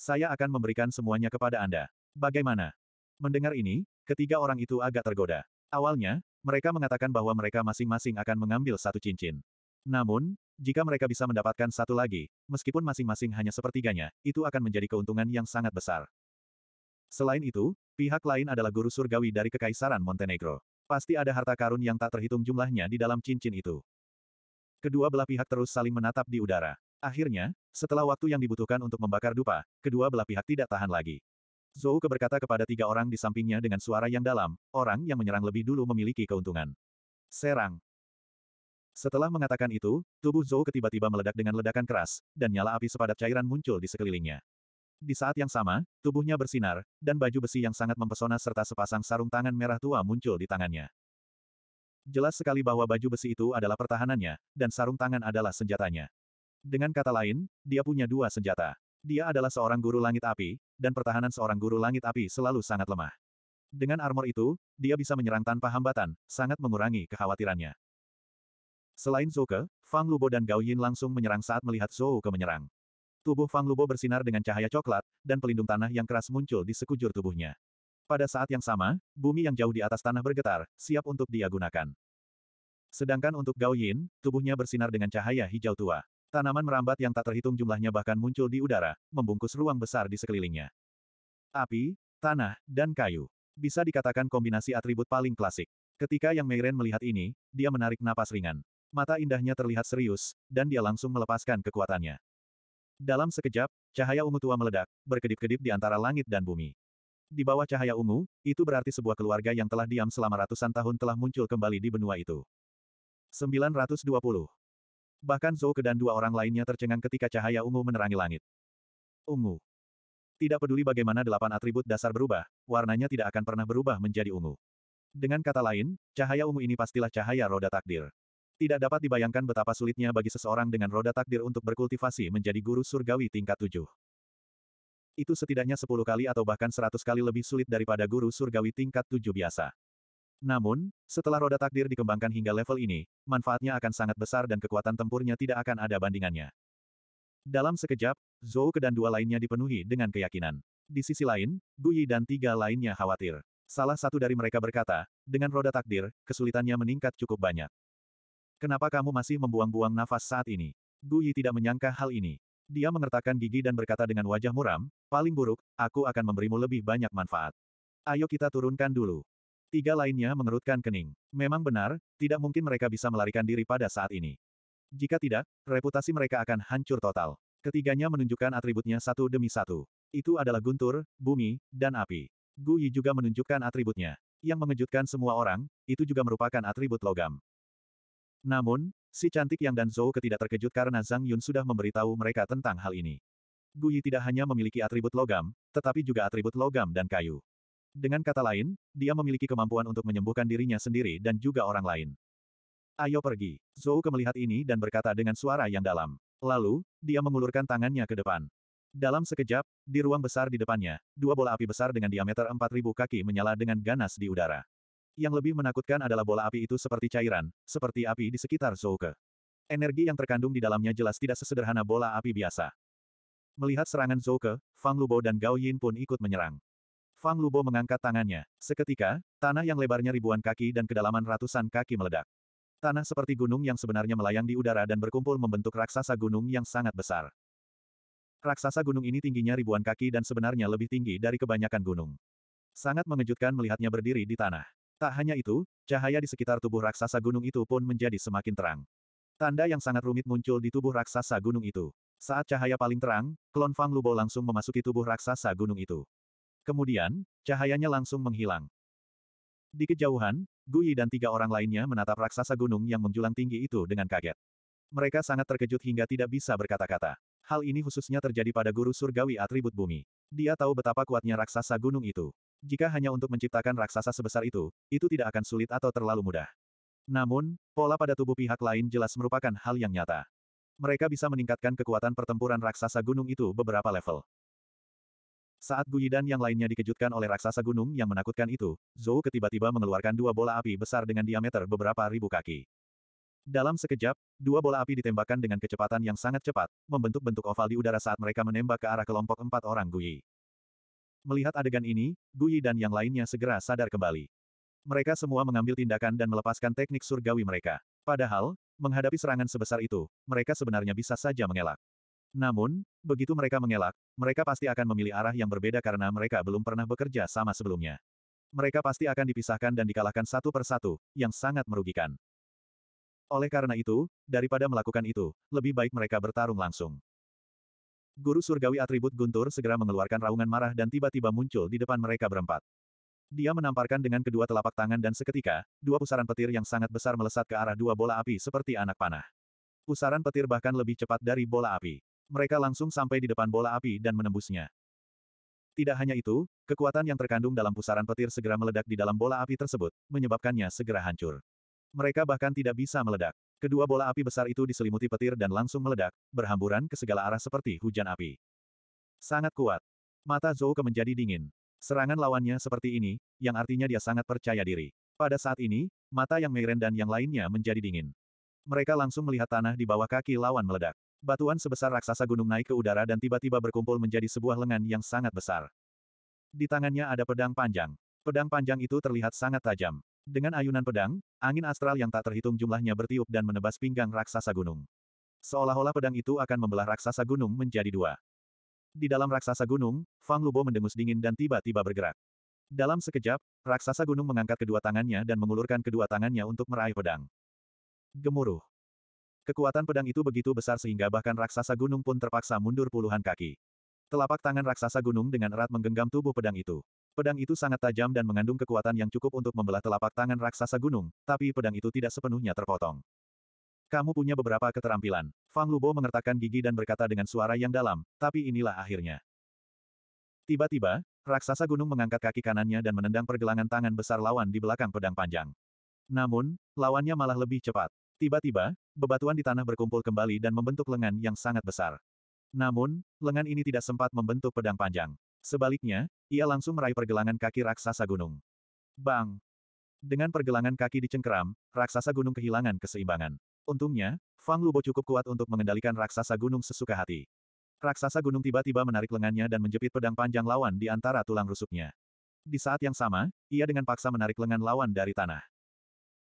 Saya akan memberikan semuanya kepada Anda. Bagaimana? Mendengar ini, ketiga orang itu agak tergoda. Awalnya, mereka mengatakan bahwa mereka masing-masing akan mengambil satu cincin. Namun, jika mereka bisa mendapatkan satu lagi, meskipun masing-masing hanya sepertiganya, itu akan menjadi keuntungan yang sangat besar. Selain itu, Pihak lain adalah guru surgawi dari Kekaisaran Montenegro. Pasti ada harta karun yang tak terhitung jumlahnya di dalam cincin itu. Kedua belah pihak terus saling menatap di udara. Akhirnya, setelah waktu yang dibutuhkan untuk membakar dupa, kedua belah pihak tidak tahan lagi. Zhou berkata kepada tiga orang di sampingnya dengan suara yang dalam, orang yang menyerang lebih dulu memiliki keuntungan. Serang. Setelah mengatakan itu, tubuh Zhou ketiba-tiba meledak dengan ledakan keras, dan nyala api sepadat cairan muncul di sekelilingnya. Di saat yang sama, tubuhnya bersinar, dan baju besi yang sangat mempesona serta sepasang sarung tangan merah tua muncul di tangannya. Jelas sekali bahwa baju besi itu adalah pertahanannya, dan sarung tangan adalah senjatanya. Dengan kata lain, dia punya dua senjata. Dia adalah seorang guru langit api, dan pertahanan seorang guru langit api selalu sangat lemah. Dengan armor itu, dia bisa menyerang tanpa hambatan, sangat mengurangi kekhawatirannya. Selain Zouke, Fang Lubo dan Gao Yin langsung menyerang saat melihat Zouke menyerang. Tubuh Fang Lubo bersinar dengan cahaya coklat, dan pelindung tanah yang keras muncul di sekujur tubuhnya. Pada saat yang sama, bumi yang jauh di atas tanah bergetar, siap untuk dia gunakan. Sedangkan untuk Gao Yin, tubuhnya bersinar dengan cahaya hijau tua. Tanaman merambat yang tak terhitung jumlahnya bahkan muncul di udara, membungkus ruang besar di sekelilingnya. Api, tanah, dan kayu. Bisa dikatakan kombinasi atribut paling klasik. Ketika Yang Meiren melihat ini, dia menarik napas ringan. Mata indahnya terlihat serius, dan dia langsung melepaskan kekuatannya. Dalam sekejap, cahaya ungu tua meledak, berkedip-kedip di antara langit dan bumi. Di bawah cahaya ungu, itu berarti sebuah keluarga yang telah diam selama ratusan tahun telah muncul kembali di benua itu. 920. Bahkan Zhou ke dan dua orang lainnya tercengang ketika cahaya ungu menerangi langit. Ungu. Tidak peduli bagaimana delapan atribut dasar berubah, warnanya tidak akan pernah berubah menjadi ungu. Dengan kata lain, cahaya ungu ini pastilah cahaya roda takdir. Tidak dapat dibayangkan betapa sulitnya bagi seseorang dengan roda takdir untuk berkultivasi menjadi guru surgawi tingkat tujuh. Itu setidaknya sepuluh kali atau bahkan seratus kali lebih sulit daripada guru surgawi tingkat tujuh biasa. Namun, setelah roda takdir dikembangkan hingga level ini, manfaatnya akan sangat besar dan kekuatan tempurnya tidak akan ada bandingannya. Dalam sekejap, Zhou Ke dan dua lainnya dipenuhi dengan keyakinan. Di sisi lain, Guyi dan tiga lainnya khawatir. Salah satu dari mereka berkata, dengan roda takdir, kesulitannya meningkat cukup banyak. Kenapa kamu masih membuang-buang nafas saat ini? Gu Yi tidak menyangka hal ini. Dia mengertakkan gigi dan berkata dengan wajah muram, paling buruk, aku akan memberimu lebih banyak manfaat. Ayo kita turunkan dulu. Tiga lainnya mengerutkan kening. Memang benar, tidak mungkin mereka bisa melarikan diri pada saat ini. Jika tidak, reputasi mereka akan hancur total. Ketiganya menunjukkan atributnya satu demi satu. Itu adalah guntur, bumi, dan api. Gu Yi juga menunjukkan atributnya. Yang mengejutkan semua orang, itu juga merupakan atribut logam. Namun, si cantik yang dan Zhou ketidak terkejut karena Zhang Yun sudah memberitahu mereka tentang hal ini. Guyi tidak hanya memiliki atribut logam, tetapi juga atribut logam dan kayu. Dengan kata lain, dia memiliki kemampuan untuk menyembuhkan dirinya sendiri dan juga orang lain. Ayo pergi. Zhou melihat ini dan berkata dengan suara yang dalam. Lalu, dia mengulurkan tangannya ke depan. Dalam sekejap, di ruang besar di depannya, dua bola api besar dengan diameter 4000 kaki menyala dengan ganas di udara. Yang lebih menakutkan adalah bola api itu seperti cairan, seperti api di sekitar Zouke. Energi yang terkandung di dalamnya jelas tidak sesederhana bola api biasa. Melihat serangan Zouke, Fang Lubo dan Gao Yin pun ikut menyerang. Fang Lubo mengangkat tangannya. Seketika, tanah yang lebarnya ribuan kaki dan kedalaman ratusan kaki meledak. Tanah seperti gunung yang sebenarnya melayang di udara dan berkumpul membentuk raksasa gunung yang sangat besar. Raksasa gunung ini tingginya ribuan kaki dan sebenarnya lebih tinggi dari kebanyakan gunung. Sangat mengejutkan melihatnya berdiri di tanah. Tak hanya itu, cahaya di sekitar tubuh raksasa gunung itu pun menjadi semakin terang. Tanda yang sangat rumit muncul di tubuh raksasa gunung itu. Saat cahaya paling terang, klon Fang Lubo langsung memasuki tubuh raksasa gunung itu. Kemudian, cahayanya langsung menghilang. Di kejauhan, Gui dan tiga orang lainnya menatap raksasa gunung yang menjulang tinggi itu dengan kaget. Mereka sangat terkejut hingga tidak bisa berkata-kata. Hal ini khususnya terjadi pada guru surgawi atribut bumi. Dia tahu betapa kuatnya raksasa gunung itu. Jika hanya untuk menciptakan raksasa sebesar itu, itu tidak akan sulit atau terlalu mudah. Namun, pola pada tubuh pihak lain jelas merupakan hal yang nyata. Mereka bisa meningkatkan kekuatan pertempuran raksasa gunung itu beberapa level. Saat Guyi dan yang lainnya dikejutkan oleh raksasa gunung yang menakutkan itu, Zhou ketiba-tiba mengeluarkan dua bola api besar dengan diameter beberapa ribu kaki. Dalam sekejap, dua bola api ditembakkan dengan kecepatan yang sangat cepat, membentuk bentuk oval di udara saat mereka menembak ke arah kelompok empat orang Guyi. Melihat adegan ini, Guyi dan yang lainnya segera sadar kembali. Mereka semua mengambil tindakan dan melepaskan teknik surgawi mereka. Padahal, menghadapi serangan sebesar itu, mereka sebenarnya bisa saja mengelak. Namun, begitu mereka mengelak, mereka pasti akan memilih arah yang berbeda karena mereka belum pernah bekerja sama sebelumnya. Mereka pasti akan dipisahkan dan dikalahkan satu persatu, yang sangat merugikan. Oleh karena itu, daripada melakukan itu, lebih baik mereka bertarung langsung. Guru surgawi atribut Guntur segera mengeluarkan raungan marah dan tiba-tiba muncul di depan mereka berempat. Dia menamparkan dengan kedua telapak tangan dan seketika, dua pusaran petir yang sangat besar melesat ke arah dua bola api seperti anak panah. Pusaran petir bahkan lebih cepat dari bola api. Mereka langsung sampai di depan bola api dan menembusnya. Tidak hanya itu, kekuatan yang terkandung dalam pusaran petir segera meledak di dalam bola api tersebut, menyebabkannya segera hancur. Mereka bahkan tidak bisa meledak. Kedua bola api besar itu diselimuti petir dan langsung meledak, berhamburan ke segala arah seperti hujan api. Sangat kuat. Mata Zhou Ke menjadi dingin. Serangan lawannya seperti ini, yang artinya dia sangat percaya diri. Pada saat ini, mata yang Meiren dan yang lainnya menjadi dingin. Mereka langsung melihat tanah di bawah kaki lawan meledak. Batuan sebesar raksasa gunung naik ke udara dan tiba-tiba berkumpul menjadi sebuah lengan yang sangat besar. Di tangannya ada pedang panjang. Pedang panjang itu terlihat sangat tajam. Dengan ayunan pedang, angin astral yang tak terhitung jumlahnya bertiup dan menebas pinggang raksasa gunung. Seolah-olah pedang itu akan membelah raksasa gunung menjadi dua. Di dalam raksasa gunung, Fang Lubo mendengus dingin dan tiba-tiba bergerak. Dalam sekejap, raksasa gunung mengangkat kedua tangannya dan mengulurkan kedua tangannya untuk meraih pedang. Gemuruh. Kekuatan pedang itu begitu besar sehingga bahkan raksasa gunung pun terpaksa mundur puluhan kaki. Telapak tangan raksasa gunung dengan erat menggenggam tubuh pedang itu. Pedang itu sangat tajam dan mengandung kekuatan yang cukup untuk membelah telapak tangan raksasa gunung, tapi pedang itu tidak sepenuhnya terpotong. Kamu punya beberapa keterampilan. Fang Lubo mengertakkan gigi dan berkata dengan suara yang dalam, tapi inilah akhirnya. Tiba-tiba, raksasa gunung mengangkat kaki kanannya dan menendang pergelangan tangan besar lawan di belakang pedang panjang. Namun, lawannya malah lebih cepat. Tiba-tiba, bebatuan di tanah berkumpul kembali dan membentuk lengan yang sangat besar. Namun, lengan ini tidak sempat membentuk pedang panjang. Sebaliknya, ia langsung meraih pergelangan kaki raksasa gunung. Bang! Dengan pergelangan kaki dicengkeram, raksasa gunung kehilangan keseimbangan. Untungnya, Fang Lubo cukup kuat untuk mengendalikan raksasa gunung sesuka hati. Raksasa gunung tiba-tiba menarik lengannya dan menjepit pedang panjang lawan di antara tulang rusuknya. Di saat yang sama, ia dengan paksa menarik lengan lawan dari tanah.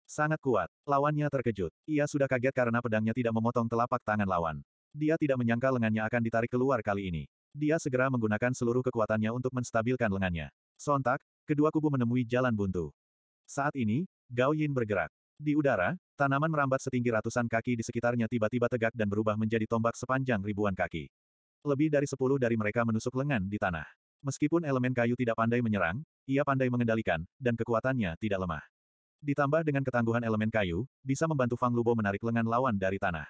Sangat kuat, lawannya terkejut. Ia sudah kaget karena pedangnya tidak memotong telapak tangan lawan. Dia tidak menyangka lengannya akan ditarik keluar kali ini. Dia segera menggunakan seluruh kekuatannya untuk menstabilkan lengannya. Sontak, kedua kubu menemui jalan buntu. Saat ini, Gao Yin bergerak. Di udara, tanaman merambat setinggi ratusan kaki di sekitarnya tiba-tiba tegak dan berubah menjadi tombak sepanjang ribuan kaki. Lebih dari sepuluh dari mereka menusuk lengan di tanah. Meskipun elemen kayu tidak pandai menyerang, ia pandai mengendalikan, dan kekuatannya tidak lemah. Ditambah dengan ketangguhan elemen kayu, bisa membantu Fang Lubo menarik lengan lawan dari tanah.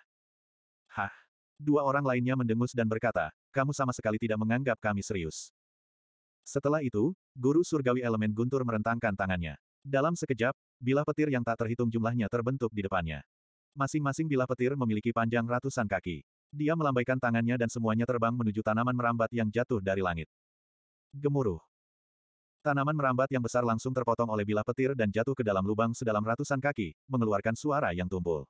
Hah! Dua orang lainnya mendengus dan berkata, kamu sama sekali tidak menganggap kami serius. Setelah itu, guru surgawi elemen guntur merentangkan tangannya. Dalam sekejap, bilah petir yang tak terhitung jumlahnya terbentuk di depannya. Masing-masing bilah petir memiliki panjang ratusan kaki. Dia melambaikan tangannya dan semuanya terbang menuju tanaman merambat yang jatuh dari langit. Gemuruh. Tanaman merambat yang besar langsung terpotong oleh bilah petir dan jatuh ke dalam lubang sedalam ratusan kaki, mengeluarkan suara yang tumpul.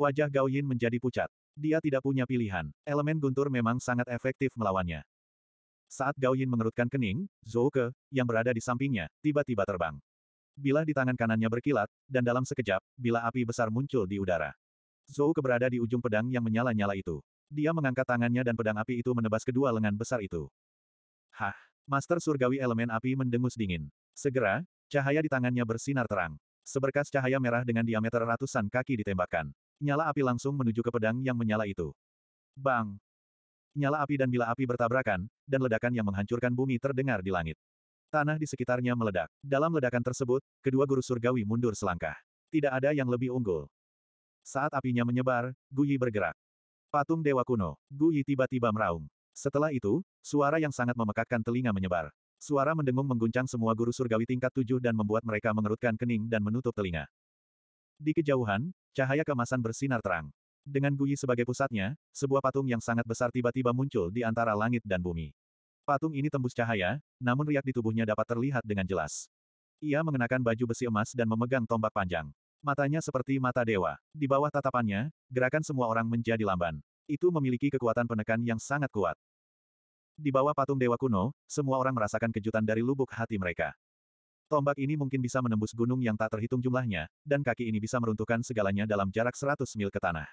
Wajah Gao Yin menjadi pucat. Dia tidak punya pilihan, elemen guntur memang sangat efektif melawannya. Saat Gao Yin mengerutkan kening, Zhou Ke, yang berada di sampingnya, tiba-tiba terbang. Bila di tangan kanannya berkilat, dan dalam sekejap, bila api besar muncul di udara. Zhou Ke berada di ujung pedang yang menyala-nyala itu. Dia mengangkat tangannya dan pedang api itu menebas kedua lengan besar itu. Hah! Master surgawi elemen api mendengus dingin. Segera, cahaya di tangannya bersinar terang. Seberkas cahaya merah dengan diameter ratusan kaki ditembakkan. Nyala api langsung menuju ke pedang yang menyala itu. Bang! Nyala api dan bila api bertabrakan, dan ledakan yang menghancurkan bumi terdengar di langit. Tanah di sekitarnya meledak. Dalam ledakan tersebut, kedua guru surgawi mundur selangkah. Tidak ada yang lebih unggul. Saat apinya menyebar, Guyi bergerak. Patung Dewa Kuno, Guyi tiba-tiba meraung. Setelah itu, suara yang sangat memekakkan telinga menyebar. Suara mendengung mengguncang semua guru surgawi tingkat tujuh dan membuat mereka mengerutkan kening dan menutup telinga. Di kejauhan, cahaya kemasan bersinar terang. Dengan Guyi sebagai pusatnya, sebuah patung yang sangat besar tiba-tiba muncul di antara langit dan bumi. Patung ini tembus cahaya, namun riak di tubuhnya dapat terlihat dengan jelas. Ia mengenakan baju besi emas dan memegang tombak panjang. Matanya seperti mata dewa. Di bawah tatapannya, gerakan semua orang menjadi lamban. Itu memiliki kekuatan penekan yang sangat kuat. Di bawah patung dewa kuno, semua orang merasakan kejutan dari lubuk hati mereka. Tombak ini mungkin bisa menembus gunung yang tak terhitung jumlahnya, dan kaki ini bisa meruntuhkan segalanya dalam jarak 100 mil ke tanah.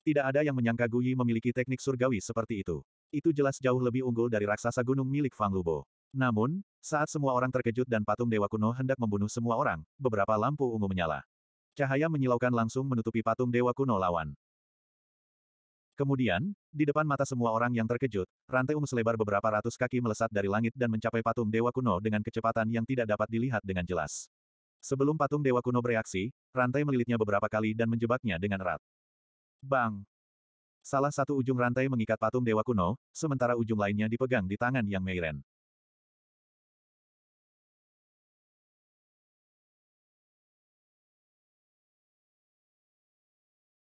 Tidak ada yang menyangka Guyi memiliki teknik surgawi seperti itu. Itu jelas jauh lebih unggul dari raksasa gunung milik Fang Lubo. Namun, saat semua orang terkejut dan patung dewa kuno hendak membunuh semua orang, beberapa lampu ungu menyala. Cahaya menyilaukan langsung menutupi patung dewa kuno lawan. Kemudian, di depan mata semua orang yang terkejut, rantai ungu selebar beberapa ratus kaki melesat dari langit dan mencapai patung dewa kuno dengan kecepatan yang tidak dapat dilihat dengan jelas. Sebelum patung dewa kuno bereaksi, rantai melilitnya beberapa kali dan menjebaknya dengan erat. Bang! Salah satu ujung rantai mengikat patung dewa kuno, sementara ujung lainnya dipegang di tangan Yang Meiren.